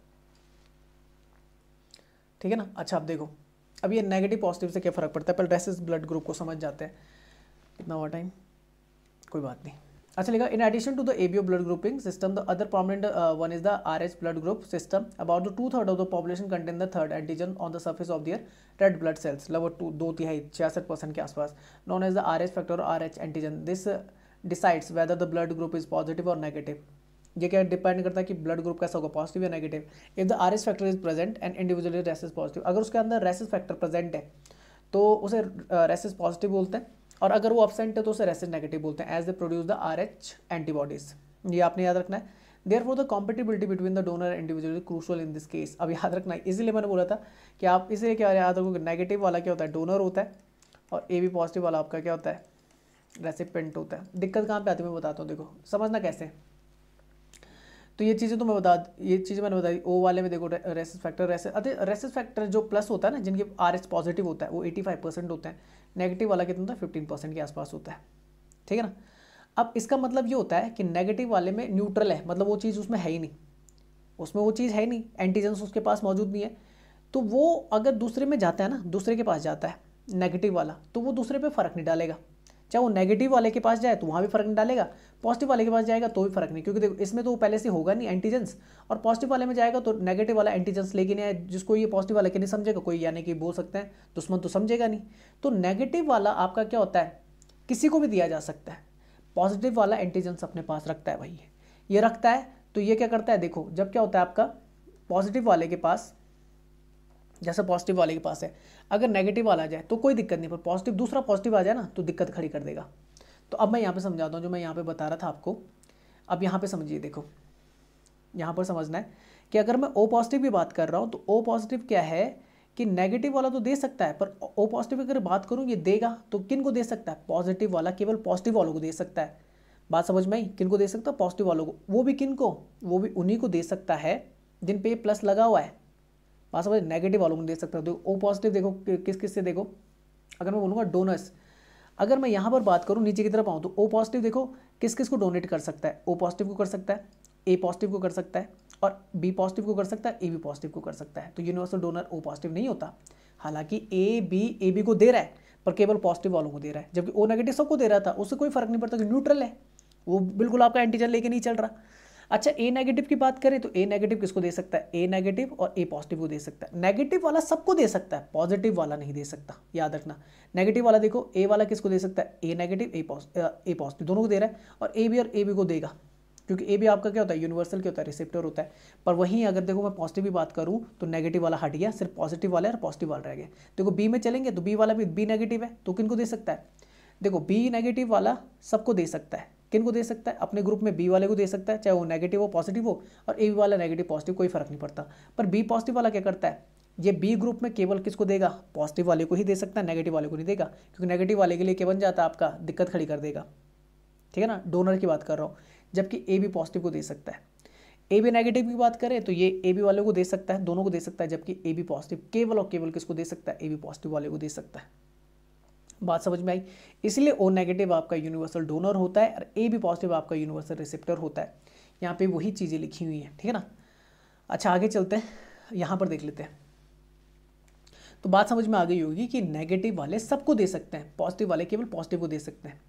ठीक है ना अच्छा आप देखो अब ये नेगेटिव पॉजिटिव से क्या फ़र्क पड़ता है पहले ड्रेसिस ब्लड ग्रुप को समझ जाते हैं कितना हुआ टाइम कोई बात नहीं अच्छा लिखा in addition to the ABO blood grouping system the other prominent one is the RH blood group system about the two third of the population contain the third antigen on the surface of their red blood cells लगभग two दो तिहाई छियासठ percent के आसपास known as the R H factor और R H antigen this decides whether the blood group is positive और negative ये क्या डिपेंड करता है कि ब्लड ग्रुप कैसा होगा पॉजिटिव या negative if the R S factor is present and individually rhesus positive अगर उसके अंदर रेसिस फैक्टर प्रेजेंट है तो उसे रेसिस पॉजिटिव बोलते हैं और अगर वो अपसेंट है तो उसे रेसिस नेगेटिव बोलते हैं as they produce the R H antibodies ये आपने याद रखना है therefore the compatibility between the donor individual crucial in this case अब याद रखना है इसीलिए मैंने बोला था कि आप इसे क्या याद रखोगे नेगेटिव वाला क्या होता है डोनर होता है और ए बी पॉजिटिव वाला आपका क्या होता है रेसिपेंट होता है दिक्कत कहाँ पे आती है मैं बताता हूँ देखो समझना कैसे तो ये चीज़ें तो मैं बता ये चीज़ें मैंने बताई ओ वाले में देखो रेसिस फैक्टर रेसिस अरे रेसिस फैक्टर जो प्लस होता है ना जिनके आर एच पॉजिटिव होता है वो एटी फाइव परसेंट होता है नेगेटिव वाला कितना होता है फिफ्टीन परसेंट के आसपास होता है ठीक है ना अब इसका मतलब ये होता है कि नेगेटिव वाले में न्यूट्रल है मतलब वो चीज़ उसमें है ही नहीं उसमें वो चीज़ है नहीं एंटीजेंस उसके पास मौजूद नहीं है तो वो अगर दूसरे में जाता है ना दूसरे के पास जाता है नेगेटिव वाला तो वो दूसरे पर फ़र्क नहीं डालेगा चाहे वो नेगेटिव वाले के पास जाए तो वहाँ भी फर्क नहीं डालेगा पॉजिटिव वाले के पास जाएगा तो भी फर्क नहीं क्योंकि देखो इसमें तो पहले से होगा नहीं एंटीजेंस और पॉजिटिव वाले में जाएगा तो नेगेटिव वाला एंटीजेंस नहीं आए जिसको ये पॉजिटिव वाले के नहीं समझेगा कोई यानी कि बोल सकते हैं दुश्मन तो समझेगा नहीं तो नेगेटिव वाला आपका क्या होता है किसी को भी दिया जा सकता है पॉजिटिव वाला एंटीजेंस अपने पास रखता है भाई ये रखता है तो ये क्या करता है देखो जब क्या होता है आपका पॉजिटिव वाले के पास जैसे पॉजिटिव वाले के पास है अगर नेगेटिव वाला जाए तो कोई दिक्कत नहीं पर पॉजिटिव दूसरा पॉजिटिव आ जाए ना तो दिक्कत खड़ी कर देगा तो अब मैं यहाँ पे समझाता हूँ जो मैं यहाँ पे बता रहा था आपको अब यहाँ पे समझिए देखो यहाँ पर समझना है कि अगर मैं ओ पॉजिटिव की बात कर रहा हूँ तो ओ पॉजिटिव क्या है कि नेगेटिव वाला तो दे सकता है पर ओ पॉजिटिव अगर बात करूँ ये देगा तो किन को दे सकता है पॉजिटिव वाला केवल पॉजिटिव वालों को दे सकता है बात समझ में आई किन को दे सकता है पॉजिटिव वालों को वो भी किन को वो भी उन्हीं को दे सकता है जिन पे प्लस लगा हुआ है वहाँ समझ नेगेटिव वालों को दे सकता हूँ तो ओ पॉजिटिव देखो किस किस से देखो अगर मैं बोलूँगा डोनर्स अगर मैं यहाँ पर बात करूँ नीचे की तरफ आऊँ तो ओ पॉजिटिव देखो किस किस को डोनेट कर सकता है ओ पॉजिटिव को कर सकता है ए पॉजिटिव को कर सकता है और बी पॉजिटिव को कर सकता है ए बी पॉजिटिव को कर सकता है तो यूनिवर्सल डोनर ओ पॉजिटिव नहीं होता हालांकि ए बी ए बी को दे रहा है पर केवल पॉजिटिव वालों को दे रहा है जबकि ओ नेगेटिव सबको दे रहा था उससे कोई फर्क नहीं पड़ता कि न्यूट्रल है वो बिल्कुल आपका एंटीजन लेके नहीं चल रहा अच्छा ए नेगेटिव की बात करें तो ए नेगेटिव किसको दे सकता है ए नेगेटिव और ए पॉजिटिव को दे सकता है नेगेटिव वाला सबको दे सकता है पॉजिटिव वाला नहीं दे सकता याद रखना नेगेटिव वाला देखो ए वाला किसको दे सकता है ए नेगेटिव ए ए पॉजिटिव दोनों को दे रहा है और ए बी और ए बी को देगा क्योंकि ए भी आपका क्या होता है यूनिवर्सल क्या होता है रिसेप्टर होता है पर वहीं अगर देखो मैं पॉजिटिव की बात करूँ तो नेगेटिव वाला हट गया सिर्फ पॉजिटिव वाला और पॉजिटिव वाला रह गया देखो बी में चलेंगे तो बी वाला भी बी नेगेटिव है तो किन को दे सकता है देखो बी नेगेटिव वाला सबको दे सकता है किन को दे सकता है अपने ग्रुप में बी वाले को दे सकता है चाहे वो नेगेटिव हो पॉजिटिव हो और ए बी वाला नेगेटिव पॉजिटिव कोई फर्क नहीं पड़ता पर बी पॉजिटिव वाला क्या करता है ये बी ग्रुप में केवल किसको देगा पॉजिटिव वाले को ही दे सकता है नेगेटिव वाले को नहीं देगा क्योंकि नेगेटिव वाले के लिए क्या बन जाता है आपका दिक्कत खड़ी कर देगा ठीक है ना डोनर की बात कर रहा हूँ जबकि ए बी पॉजिटिव को दे सकता है ए बी नेगेटिव की बात करें तो ये ए बी वाले को दे सकता है दोनों को दे सकता है जबकि ए बी पॉजिटिव केवल और केवल किसको दे सकता है ए बी पॉजिटिव वाले को दे सकता है बात समझ में आई इसलिए ओ नेगेटिव आपका यूनिवर्सल डोनर होता है और ए भी पॉजिटिव आपका यूनिवर्सल रिसेप्टर होता है यहाँ पे वही चीज़ें लिखी हुई हैं ठीक है ना अच्छा आगे चलते हैं यहाँ पर देख लेते हैं तो बात समझ में आ गई होगी कि नेगेटिव वाले सबको दे सकते हैं पॉजिटिव वाले केवल पॉजिटिव को दे सकते हैं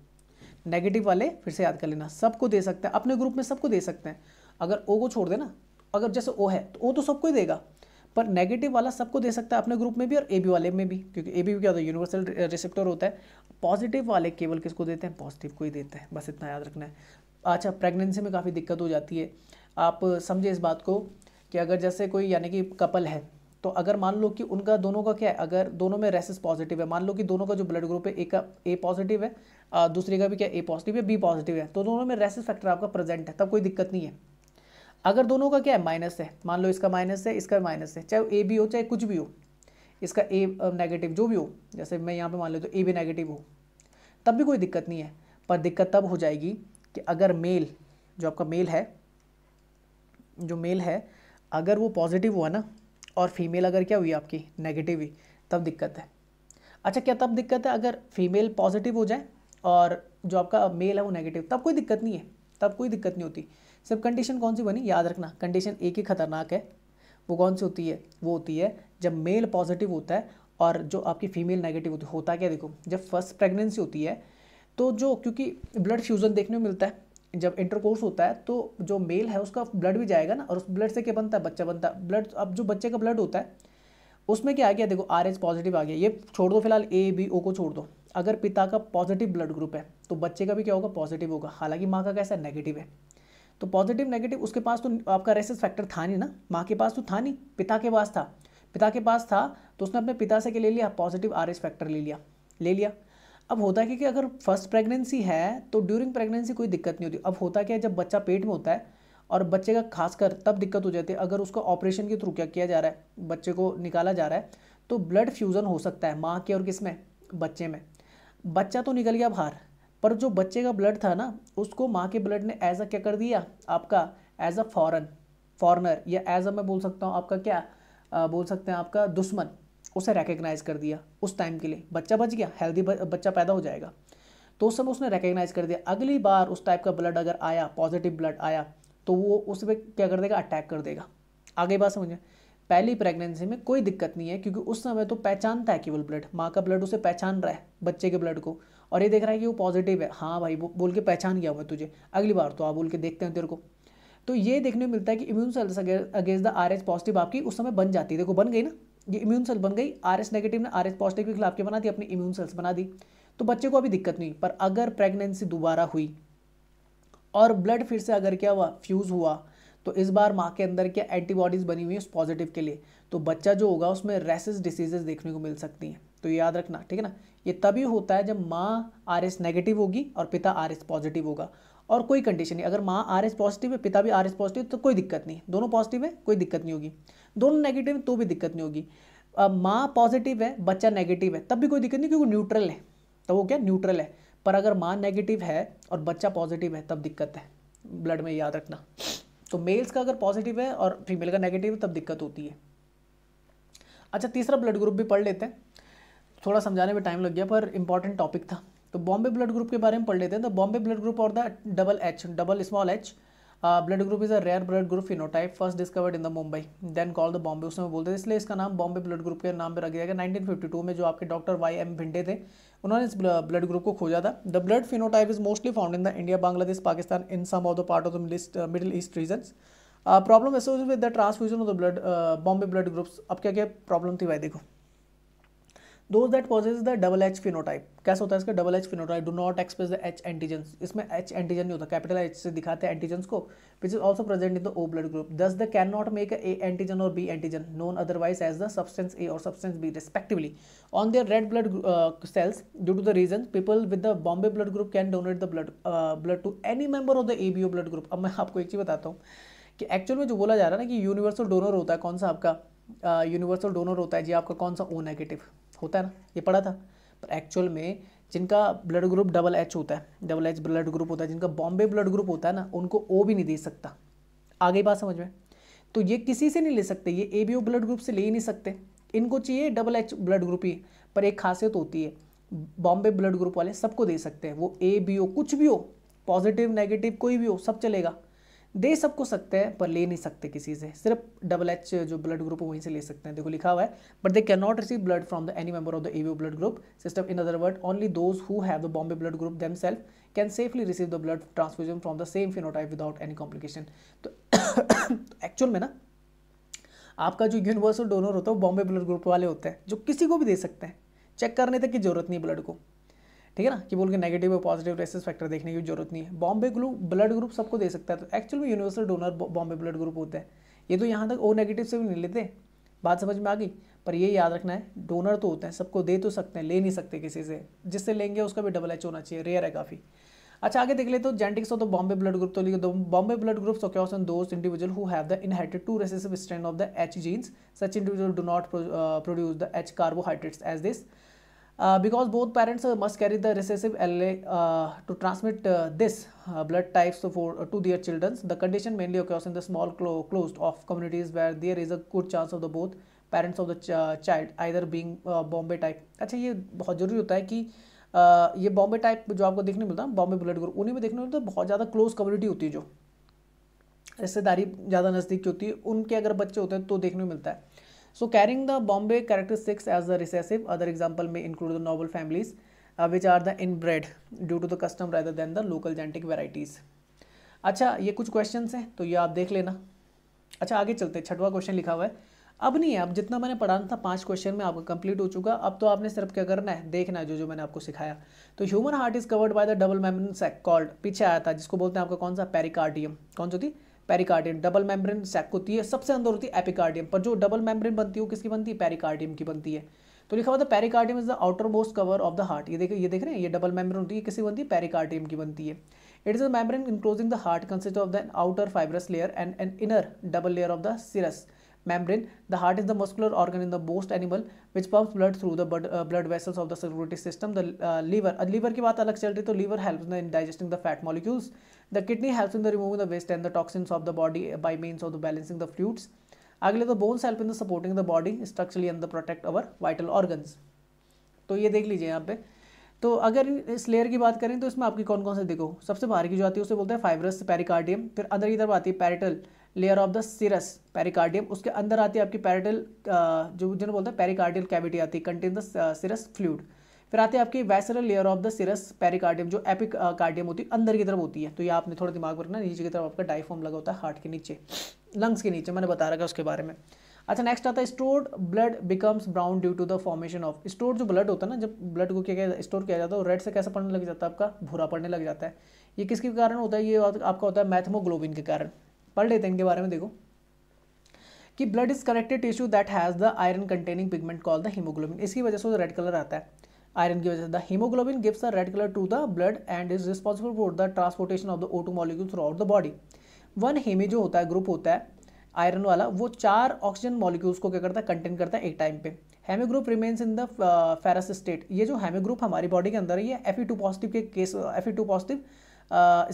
नेगेटिव वाले फिर से याद कर लेना सबको दे सकते हैं अपने ग्रुप में सबको दे सकते हैं अगर ओ को छोड़ देना अगर जैसे ओ है तो ओ तो सबको ही देगा पर नेगेटिव वाला सबको दे सकता है अपने ग्रुप में भी और ए बी वाले में भी क्योंकि ए बी भी क्या होता है यूनिवर्सल रिसेप्टर uh, होता है पॉजिटिव वाले केवल किसको देते हैं पॉजिटिव को ही देते हैं बस इतना याद रखना है अच्छा प्रेगनेंसी में काफ़ी दिक्कत हो जाती है आप समझे इस बात को कि अगर जैसे कोई यानी कि कपल है तो अगर मान लो कि उनका दोनों का क्या है अगर दोनों में रेसिस पॉजिटिव है मान लो कि दोनों का जो ब्लड ग्रुप है एक का ए पॉजिटिव है दूसरे का भी क्या ए पॉजिटिव है बी पॉजिटिव है तो दोनों में रेसिस फैक्टर आपका प्रेजेंट है तब कोई दिक्कत नहीं है अगर दोनों का क्या है माइनस है मान लो इसका माइनस है इसका माइनस है चाहे ए बी हो चाहे कुछ भी हो इसका ए नेगेटिव जो भी हो जैसे मैं यहाँ पे मान लो तो ए भी नेगेटिव हो तब भी कोई दिक्कत नहीं है पर दिक्कत तब हो जाएगी कि अगर मेल जो आपका मेल है जो मेल है अगर वो पॉजिटिव हुआ ना और फीमेल अगर क्या हुई आपकी नेगेटिव हुई तब दिक्कत है अच्छा क्या तब दिक्कत है अगर फीमेल पॉजिटिव हो जाए और जो आपका मेल है वो नेगेटिव तब कोई दिक्कत नहीं है तब कोई दिक्कत नहीं होती सब कंडीशन कौन सी बनी याद रखना कंडीशन एक ही खतरनाक है वो कौन सी होती है वो होती है जब मेल पॉजिटिव होता है और जो आपकी फीमेल नेगेटिव होती है होता क्या देखो जब फर्स्ट प्रेगनेंसी होती है तो जो क्योंकि ब्लड फ्यूज़न देखने में मिलता है जब इंटरकोर्स होता है तो जो मेल है उसका ब्लड भी जाएगा ना और उस ब्लड से क्या बनता है बच्चा बनता है ब्लड अब जो बच्चे का ब्लड होता है उसमें क्या आ गया देखो आर एच पॉजिटिव आ गया ये छोड़ दो फिलहाल ए बी ओ को छोड़ दो अगर पिता का पॉजिटिव ब्लड ग्रुप है तो बच्चे का भी क्या होगा पॉजिटिव होगा हालांकि माँ का कैसा नेगेटिव है तो पॉजिटिव नेगेटिव उसके पास तो आपका रेसिस फैक्टर था नहीं ना माँ के पास तो था नहीं पिता के पास था पिता के पास था तो उसने अपने पिता से के ले लिया पॉजिटिव आर एस फैक्टर ले लिया ले लिया अब होता है कि अगर फर्स्ट प्रेगनेंसी है तो ड्यूरिंग प्रेगनेंसी कोई दिक्कत नहीं होती अब होता क्या है जब बच्चा पेट में होता है और बच्चे का खासकर तब दिक्कत हो जाती है अगर उसको ऑपरेशन के थ्रू क्या किया जा रहा है बच्चे को निकाला जा रहा है तो ब्लड फ्यूज़न हो सकता है माँ के और किस में बच्चे में बच्चा तो निकल गया बाहर पर जो बच्चे का ब्लड था ना उसको माँ के ब्लड ने एज अ क्या कर दिया आपका एज अ फॉरन फॉरनर या एज अ मैं बोल सकता हूँ आपका क्या आ, बोल सकते हैं आपका दुश्मन उसे रिकग्नाइज कर दिया उस टाइम के लिए बच्चा बच गया हेल्दी बच्चा पैदा हो जाएगा तो उस समय उसने रिकग्नाइज कर दिया अगली बार उस टाइप का ब्लड अगर आया पॉजिटिव ब्लड आया तो वो उस पर क्या कर देगा अटैक कर देगा आगे बात समझें पहली प्रेगनेंसी में कोई दिक्कत नहीं है क्योंकि उस समय तो पहचानता है केवल ब्लड माँ का ब्लड उसे पहचान रहा है बच्चे के ब्लड को और ये देख रहा है कि वो पॉजिटिव है हाँ भाई वो बोल के पहचान गया मैं तुझे अगली बार तो आप बोल के देखते हैं तेरे को तो ये देखने मिलता है कि immune cells against the R H positive आपकी उस समय बन जाती है देखो बन गई ना ये इम्यून सेल बन गई आर एस नेगेटिव ने आर एस पॉजिटिव के खिलाफ के बना दी अपनी इम्यून सेल्स बना दी तो बच्चे को अभी दिक्कत नहीं पर अगर प्रेगनेंसी दोबारा हुई और ब्लड फिर से अगर क्या हुआ फ्यूज़ हुआ तो इस बार माँ के अंदर क्या एंटीबॉडीज़ बनी हुई है उस पॉजिटिव के लिए तो बच्चा जो होगा उसमें रेसिस डिसीजेज देखने को मिल सकती हैं तो याद रखना ठीक है ना ये तभी होता है जब माँ आर एस नेगेटिव होगी और पिता आर एस पॉजिटिव होगा और कोई कंडीशन नहीं अगर माँ आर एस पॉजिटिव है पिता भी आर एस पॉजिटिव तो कोई दिक्कत नहीं दोनों पॉजिटिव है कोई दिक्कत नहीं होगी दोनों नेगेटिव है तो भी दिक्कत नहीं होगी माँ पॉजिटिव है बच्चा नेगेटिव है तब भी कोई दिक्कत नहीं क्योंकि न्यूट्रल है तो वो क्या न्यूट्रल है पर अगर माँ नेगेटिव है और बच्चा पॉजिटिव है तब दिक्कत है ब्लड में याद रखना तो मेल्स का अगर पॉजिटिव है और फीमेल का नेगेटिव है तब दिक्कत होती है अच्छा तीसरा ब्लड ग्रुप भी पढ़ लेते हैं थोड़ा समझाने में टाइम लग गया पर इंपॉर्टेंट टॉपिक था तो बॉम्बे ब्लड ग्रुप के बारे में पढ़ लेते हैं द बॉम्बे ब्लड ग्रुप और the double H double small H blood group is a rare blood group phenotype first discovered in the Mumbai then call the Bombay उसमें बोलते थे इसलिए इसका नाम बॉम्बे ब्लड ग्रुप के नाम पर रख दिया गया नाइनटीन में जो आपके डॉक्टर वाई एम भिंडे थे उन्होंने इस ब्लड ग्रुप को खोजा था the blood phenotype is mostly found in the India Bangladesh Pakistan in some of the part of the middle east region problem arises with the transfusion of the blood Bombay blood groups अब क्या क्या problem थी भाई देखो those that possess the double H phenotype कैसे होता है इसका double H phenotype do not express the H antigen इसमें एच एंटीजन नहीं होता कैपिटल एच से दिखाते हैं एंटीजन्स को which is also present in the O blood group thus the can not make A antigen और B antigen known otherwise as the substance A और substance B respectively on their red blood cells due to the reason people with the Bombay blood group can donate the blood blood to any member of the A B O blood group अब मैं आपको एक चीज़ बताता हूँ कि actual में जो बोला जा रहा है ना कि यूनिवर्सल डोनर होता है कौन सा आपका यूनिवर्सल uh, डोनर होता है जी आपका कौन सा ओ नेगेटिव होता है ना ये पढ़ा था पर एक्चुअल में जिनका ब्लड ग्रुप डबल एच होता है डबल एच ब्लड ग्रुप होता है जिनका बॉम्बे ब्लड ग्रुप होता है ना उनको ओ भी नहीं दे सकता आगे बात समझ में तो ये किसी से नहीं ले सकते ये A B O blood group से ले ही नहीं सकते इनको चाहिए डबल एच ब्लड ग्रुप ही पर एक खासियत होती है बॉम्बे ब्लड ग्रुप वाले सबको दे सकते हैं वो ए बी ओ कुछ भी हो पॉजिटिव नेगेटिव कोई भी हो सब चलेगा दे सबको सकते हैं पर ले नहीं सकते किसी से सिर्फ डबल एच जो ब्लड ग्रुप है वहीं से ले सकते हैं देखो लिखा हुआ है but they can not receive blood from the any member of the AB blood group system in other word only those who have the Bombay blood group them self can safely receive the blood transfusion from the same phenotype without any complication तो actual में ना आपका जो universal donor होता है वो Bombay blood group वाले होते हैं जो किसी को भी दे सकते हैं चेक करने तक की जरूरत नहीं ब्लड को ठीक है ना कि बोल के नेगेटिव और पॉजिटिव रेसिस फैक्टर देखने की जरूरत नहीं है बॉम्बे ग्रुप ब्लड ग्रुप सबको दे सकता है तो एक्चुअल में universal donor Bombay blood group होते हैं ये तो यहाँ तक ओ नेगेटिव से भी नहीं लेते बात समझ में आ गई पर ये याद रखना है डोनर तो होता है सबको दे तो सकते हैं ले नहीं सकते किसी से जिससे लेंगे उसका भी डबल एच होना चाहिए रेयर है काफ़ी अच्छा आगे देख ले तो जेंटिक्स हो तो बॉम्बे ब्लड ग्रुप तो लिखे दो बॉम्बे ब्लड ग्रुप सो क्या those individual who have the inherited two recessive strand of the H genes such individual do not produce the H carbohydrates as this because both parents must carry the recessive allele to transmit this blood types for to their childrens the condition mainly occurs in the small close of communities where there is a good chance of the both parents of the child either being Bombay type अच्छा ये बहुत जरूरी होता है कि uh, ये Bombay type जो आपको देखने मिलता है बॉम्बे ब्लड ग्रुप उन्हें भी देखने मिलता है बहुत ज़्यादा क्लोज कम्युनिटी होती है जो रिश्तेदारी ज़्यादा नज़दीक की होती है उनके अगर बच्चे होते हैं तो देखने को मिलता है carrying the Bombay character six as the recessive other example में include the noble families which are the inbred due to the custom rather than the local genetic varieties अच्छा ये कुछ क्वेश्चन हैं तो ये आप देख लेना अच्छा आगे चलते हैं छठवा क्वेश्चन लिखा हुआ है अब नहीं है अब जितना मैंने पढ़ाना था पांच क्वेश्चन में आपका कंप्लीट हो चुका अब तो आपने सिर्फ क्या करना है देखना है जो जो मैंने आपको सिखाया तो human heart is covered by the double membrane sac called पीछे आया था जिसको बोलते हैं आपका कौन सा पेरिकार्डियम कौन सी थी पेरिकार्डियम डबल मेम्ब्रेन सैक होती है सबसे अंदर होती है एपिकार्डियम पर जो डबल मेम्ब्रेन बनती है वो किसकी बनती है पेरिकार्डियम की बनती है तो लिखा हुआ था pericardium is the outermost cover of the heart ये देखिए ये देख रहे हैं ये डबल मेम्ब्रेन होती है किसी बनती है पेरिकार्डियम की बनती है it is a membrane enclosing the heart consist of the outer fibrous layer and an inner double layer of the serous membrane the heart is the muscular organ in the most animal which pumps blood through the blood vessels of the of system the liver liver की बात अलग चल रही है तो liver helps in digesting the fat molecules the kidney help in the removing the waste and the toxins of the body by means of the balancing the fluids अगले तो bones help in the supporting the body structurally and the protect our vital organs तो ये देख लीजिए यहाँ पे तो अगर इस लेयर की बात करें तो इसमें आपकी कौन कौन से देखो सबसे बाहर की जो आती है उसे बोलते हैं फाइब्रस पेरिकार्डियम फिर अंदर की तरफ आती है parietal layer of the serous pericardium उसके अंदर आती है आपकी पैरिटल जो जिन्हें बोलते हैं पेरिकार्डियल कैविटी आती है कंटेन द सिरस फ्लूड फिर आते हैं आपकी visceral layer of the serous pericardium जो एपिक कार्डियम uh, होती है अंदर की तरफ होती है तो ये आपने थोड़ा दिमाग रखना नीचे की तरफ आपका डाइफॉर्म लगा होता है हार्ट के नीचे लंग्स के नीचे मैंने बता रखा है उसके बारे में अच्छा नेक्स्ट आता है stored blood becomes brown due to the formation of store जो ब्लड होता है ना जब ब्लड को क्या क्या स्टोर किया जाता है रेड से कैसा पड़ने लग जाता है आपका भूरा पड़ने लग जाता है ये किसके कारण होता है ये आपका होता है मैथमोग्लोबिन के कारण पढ़ लेते हैं इनके बारे में देखो कि blood is connected tissue that has the iron containing pigment call the haemoglobin इसकी वजह से रेड कलर आता है आयरन की वजह से the haemoglobin gives a red colour to the blood and is responsible for the transportation of the O two molecule throughout the body one haem जो होता है ग्रुप होता है आयरन वाला वो चार ऑक्सीजन मॉलिक्यूल्स को क्या करता है कंटेन करता है एक टाइम पे haem group remains in the ferrous state ये जो हेमी ग्रुप हमारी बॉडी के अंदर है ये एफ ई टू पॉजिटिव के case F E two positive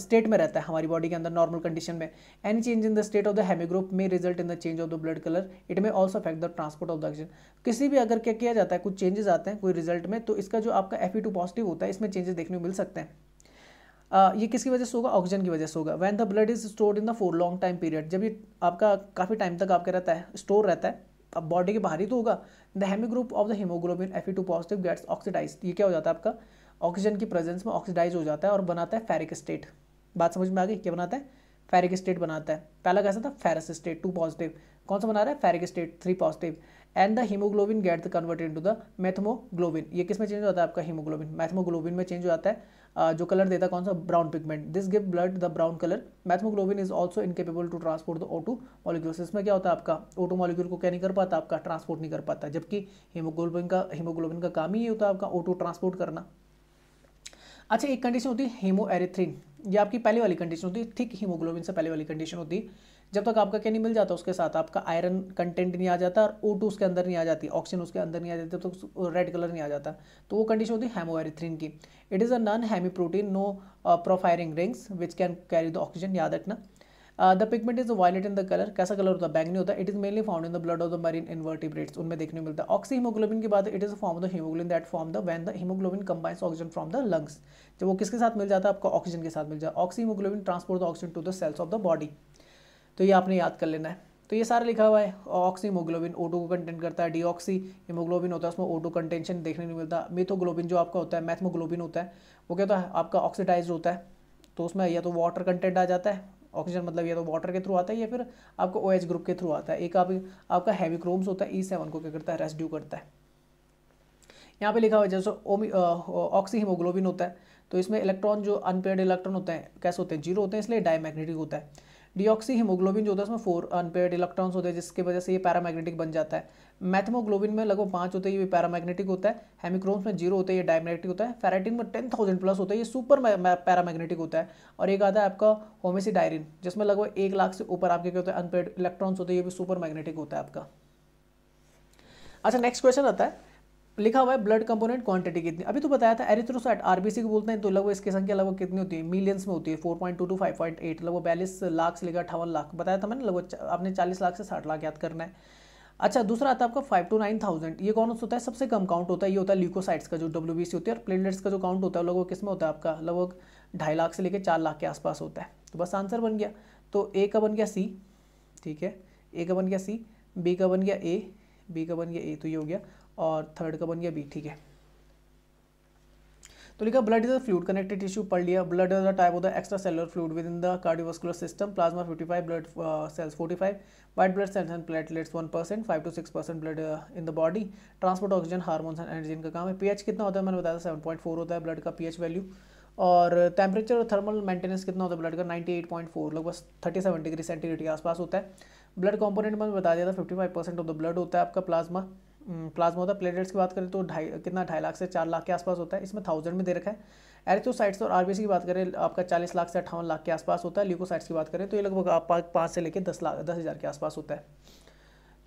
state में रहता है हमारी बॉडी के अंदर नॉर्मल कंडीशन में any change in the state of the haem group में result in the change of the blood colour it में also affect the transport of the oxygen किसी भी अगर क्या किया जाता है कुछ चेंजेस आते हैं कोई रिजल्ट में तो इसका जो आपका एफ टू पॉजिटिव होता है इसमें चेंजेस देखने को मिल सकते हैं Uh, ये किसकी वजह से होगा ऑक्सीजन की वजह से होगा when the blood is stored in the for long time period जब ये आपका काफ़ी टाइम तक आपके रहता है स्टोर रहता है अब बॉडी के बाहर ही तो होगा the haem group of the haemoglobin F E two positive gets oxidise ये क्या हो जाता है आपका ऑक्सीजन की प्रेजेंस में ऑक्सीडाइज हो जाता है और बनाता है फेरिक स्टेट बात समझ में आ गई क्या बनाता है फेरिक स्टेट बनाता है पहला कैसा था फेरस स्टेट टू पॉजिटिव कौन सा बना रहा है ferric state three positive and the haemoglobin get the converted into the methaemoglobin ये किस में चेंज होता है आपका हीमोग्लोबिन मैथमोग्लोबिन में चेंज हो जाता है जो कलर देता है कौन सा brown pigment this give blood the brown colour methaemoglobin is also incapable to transport the O two molecules इसमें क्या होता है आपका ओटो मॉलिक्यूल को क्या नहीं कर पाता आपका ट्रांसपोर्ट नहीं कर पाता जबकि हीमोग्लोबिन का हीमोग्लोबिन का काम ही होता है आपका ओटो ट्रांसपोर्ट करना अच्छा एक कंडीशन होती है हेमोएरिथ्रिन ये आपकी पहले वाली कंडीशन होती है थिक हीमोग्लोबिन से पहले वाली कंडीशन होती है जब तक आपका क्या नहीं मिल जाता उसके साथ आपका आयरन कंटेंट नहीं आ जाता और ओ टू उसके अंदर नहीं आ जाती ऑक्सीजन उसके अंदर नहीं आ जाती जब तक रेड कलर नहीं आ जाता तो वो कंडीशन होती है हेमोएरिथ्रिन की it is a non haem protein no porphyrin rings which can carry the oxygen याद रखना the pigment is violet in the colour कैसा कलर होता है बैंगनी होता है it is mainly found in the blood of the marine invertebrates उनमें देखने को मिलता है ऑक्सी हीमोग्लोबिन की बात it is form the haemoglobin that form the when the haemoglobin combines oxygen from the lungs जब वो किसके साथ मिल जाता है आपको ऑक्सीजन के साथ मिल जाता है oxyhaemoglobin transport the oxygen to the cells of the body तो ये आपने याद कर लेना है तो ये सारा लिखा हुआ है ऑक्सी हीमोग्लोबिन ओटो को कंटेंट करता है डीऑक्सी हीमोग्लोबिन होता है उसमें ओटो कंटेंशन देखने को मिलता है जो आपका होता है मैथमोग्लोबिन होता है वो क्या होता है आपका ऑक्सीडाइज होता है तो उसमें या तो वाटर कंटेंट आ जाता है ऑक्सीजन मतलब या तो वाटर के थ्रू आता है या फिर आपका ओ OH ग्रुप के थ्रू आता है एक आप, आपका हैवी क्रोम्स होता है ई e सेवन को क्या करता है रेस्ड्यू करता है यहाँ पे लिखा हुआ है जैसे ऑक्सी हीमोग्लोबिन होता है तो इसमें इलेक्ट्रॉन जो अनपेड इलेक्ट्रॉन होते हैं कैसे होते हैं जीरो होते हैं इसलिए डायमैग्नेटिक होता है डिऑक्सी हीमोग्लोबिन जो होता है उसमें फोर अनपेयर्ड इलेक्ट्रॉन्स होते हैं जिसकी वजह से ये पैरामैग्नेटिक बन जाता है मैथमोग्लोबिन में लगभग पांच होते हैं ये पैरामैग्नेटिक होता है हेमिक्रोम्स में जीरो होते हैं ये डायमैग्नेटिक होता है फेराटिन में टेन थाउजेंड प्लस होता है ये सुपर पैरामैग्नेटिक होता है और एक आता है आपका होमेसीडायरिन जिसमें लगभग एक लाख से ऊपर आपके क्या होता है अनपेड इलेक्ट्रॉन्स होते हैं ये भी सुपर मैग्नेटिक होता है आपका अच्छा नेक्स्ट क्वेश्चन आता है लिखा हुआ है ब्लड कंपोनेंट क्वांटिटी कितनी अभी तो बताया था एरिथ्रोसाइट आरबीसी को बोलते हैं तो लगभग इसकी संख्या लगभग कितनी होती है मिलियंस में होती है four point two to five point eight लगभग बयालीस लाख से लेकर अठावन लाख बताया था मैंने लगभग आपने चालीस लाख से साठ लाख याद करना है अच्छा दूसरा आता है आपका फाइव टू नाइन थाउजेंड ये कौन होता है सबसे कम काउंट होता है ये होता है ल्यूकोसाइट्स का जो डब्ल्यू बी सी होती है और प्लेटलेट्स का जो काउंट होता है लगभग किस में होता है आपका लगभग ढाई लाख से लेकर चार लाख के आसपास होता है तो बस आंसर बन गया तो ए का बन गया सी ठीक है ए का बन गया सी बी का बन गया ए बी का बन गया ए तो ये हो गया और थर्ड का बन गया बी ठीक है तो लिखा blood is a fluid connected tissue पढ़ लिया blood is a type of the extracellular fluid within the cardiovascular system plasma 55 blood cells 45 white blood cells and platelets 1 percent five to six percent blood in the body transport oxygen hormones and energy का काम है pH कितना होता है मैंने बताया seven point four होता है ब्लड का पीएच वैल्यू और टेम्परेचर और थर्मल मेंटेनेंस कितना होता है ब्लड का 98.4 लगभग सेवन डिग्री सेंटीग्रेड के आसपास होता है ब्लड कॉम्पोनेंट मैंने बता दिया था five percent of the blood होता है आपका प्लाज्मा प्लाज्मा होता है प्लेटलेट्स की बात करें तो ढाई कितना ढाई लाख से चार लाख के आसपास होता है इसमें थाउजेंड में दे रखा है एरिथ्रोसाइट्स और आर की बात करें आपका चालीस लाख से अट्ठावन लाख के आसपास होता है ल्यूकोसाइट्स की बात करें तो ये लगभग आप पाँच से लेकर दस लाख दस हज़ार के आसपास होता है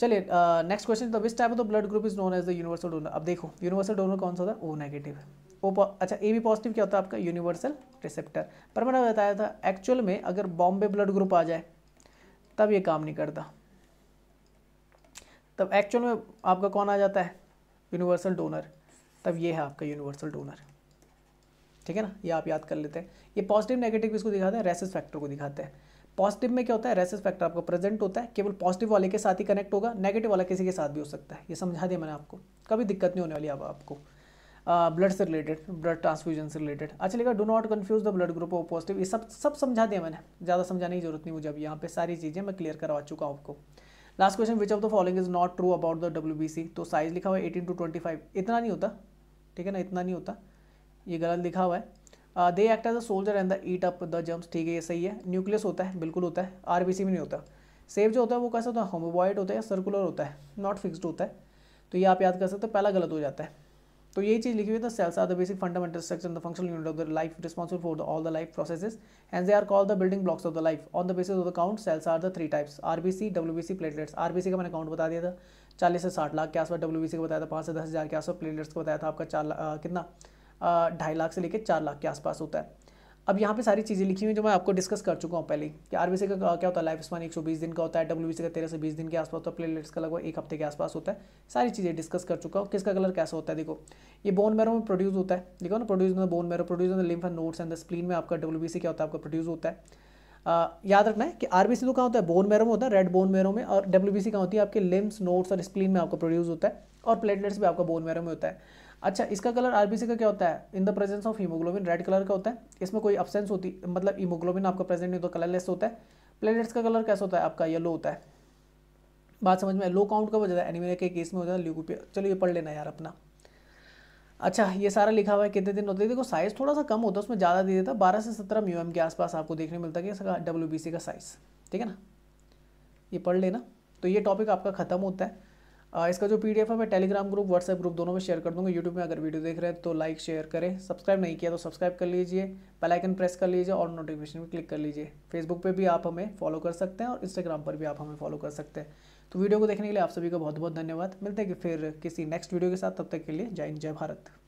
चलिए next question the which type of the blood group is known as the universal donor अब देखो यूनिवर्सल डोनर कौन सा होता है ओ नेगेटिव है ओ अच्छा ए बी पॉजिटिव क्या होता है आपका यूनिवर्सल रिसेप्टर पर मैंने बताया था एक्चुअल में अगर बॉम्बे ब्लड ग्रुप आ जाए तब ये काम नहीं करता तब एक्चुअल में आपका कौन आ जाता है यूनिवर्सल डोनर तब ये है आपका यूनिवर्सल डोनर ठीक है ना ये आप याद कर लेते हैं ये पॉजिटिव नेगेटिव इसको दिखाते हैं रेसिस फैक्टर को दिखाते हैं पॉजिटिव में क्या होता है रेसिस फैक्टर आपका प्रेजेंट होता है केवल पॉजिटिव वाले के साथ ही कनेक्ट होगा नेगेटिव वाला किसी के साथ भी हो सकता है ये समझा दिया मैंने आपको कभी दिक्कत नहीं होने वाली अब आपको ब्लड से रिलेटेड ब्लड ट्रांसफ्यूजन से रिलेटेड अच्छा लेकिन do not confuse the blood group of positive ये सब सब समझा दिया मैंने ज़्यादा समझाने की जरूरत नहीं मुझे अब यहाँ पे सारी चीज़ें मैं क्लियर करवा चुका हूँ आपको last question which of the following is not true about the W तो साइज लिखा हुआ है एटीन टू ट्वेंटी फाइव इतना नहीं होता ठीक है ना इतना नहीं होता ये गलत लिखा हुआ है they act as a soldier and the eat up the germs ठीक है ये सही है न्यूक्लियस होता है बिल्कुल होता है आर में नहीं होता सेव जो होता है वो कैसा होता है होमोबॉइड होता है या सर्कुलर होता है नॉट फिक्सड होता है तो ये आप याद कर सकते हो पहला गलत हो जाता है तो यही चीज़ लिखी हुई the cells are the basic fundamental structure the functional unit of the life responsible for the all the life processes and they are call the building blocks of the life on the basis of the count cells are the three types RBC WBC platelets RBC का मैंने count बता दिया था चालीस से साठ लाख के आसपास डब्ल्यूबीसी का बताया था पाँच से दस हज़ार के आसपास प्लेटलेट्स को बताया था आपका चार कितना ढाई लाख से लेकर चार लाख के आसपास होता है अब यहाँ पे सारी चीज़ें लिखी हुई जो मैं आपको डिस्कस कर चुका हूँ पहले कि आर का क्या होता है लाइफ स्पान बीस दिन का होता है डब्ल्यू का तेरह से बीस दिन के आसपास होता है का लगभग एक हफ्ते के आसपास होता है सारी चीज़ें डिस्कस कर चुका हूँ किसका कलर कैसा होता है देखो ये बोन मेरो में प्रोड्यूस होता है देखो ना produce the bone marrow produce the lymph and nodes and the spleen में आपका डब्ल्यू क्या होता है आपका प्रोड्यूस होता है याद रखना है कि आर तो कहाँ होता है बोन मेरो में होता है रेड बोन मेरो में और डब्ल्यू बी कहाँ होती है आपके लिम्स नोट्स और स्प्लीन में आपका प्रोड्यूस होता है और प्लेटलेट्स भी आपका बोन मेरो में होता है अच्छा इसका कलर आरबीसी का क्या होता है in the presence of haemoglobin red colour का होता है इसमें कोई अब्सेंस होती मतलब हीमोग्लोबिन आपका प्रेजेंट नहीं होता कलरलेस होता है प्लेनेट्स का कलर कैसा होता है आपका येलो होता है बात समझ में लो काउंट का वजह है एनिमिया के केस में हो जाता है ल्यूकोपिया चलो ये पढ़ लेना यार अपना अच्छा ये सारा लिखा हुआ है कितने दिन होते हैं देखो साइज़ थोड़ा सा कम होता है उसमें ज़्यादा दे देता है बारह से सत्रह म्यू एम के आसपास आपको देखने मिलता है कि डब्ल्यू बी सी का साइज़ ठीक है ना ये पढ़ लेना तो ये टॉपिक आपका ख़त्म होता है इसका जो पीडीएफ है मैं टेलीग्राम ग्रुप व्हाट्सएप ग्रुप दोनों में शेयर कर दूंगा यूट्यूब में अगर वीडियो देख रहे हैं तो लाइक शेयर करें सब्सक्राइब नहीं किया तो सब्सक्राइब कर लीजिए बेल आइकन प्रेस कर लीजिए और नोटिफिकेशन भी क्लिक कर लीजिए फेसबुक पर भी आप हमें फॉलो कर सकते हैं और इंस्टाग्राम पर भी आप हमें फॉलो कर सकते हैं तो वीडियो को देखने के लिए आप सभी का बहुत बहुत धन्यवाद मिलते हैं कि फिर किसी नेक्स्ट वीडियो के साथ तब तक के लिए जय हिंद जय भारत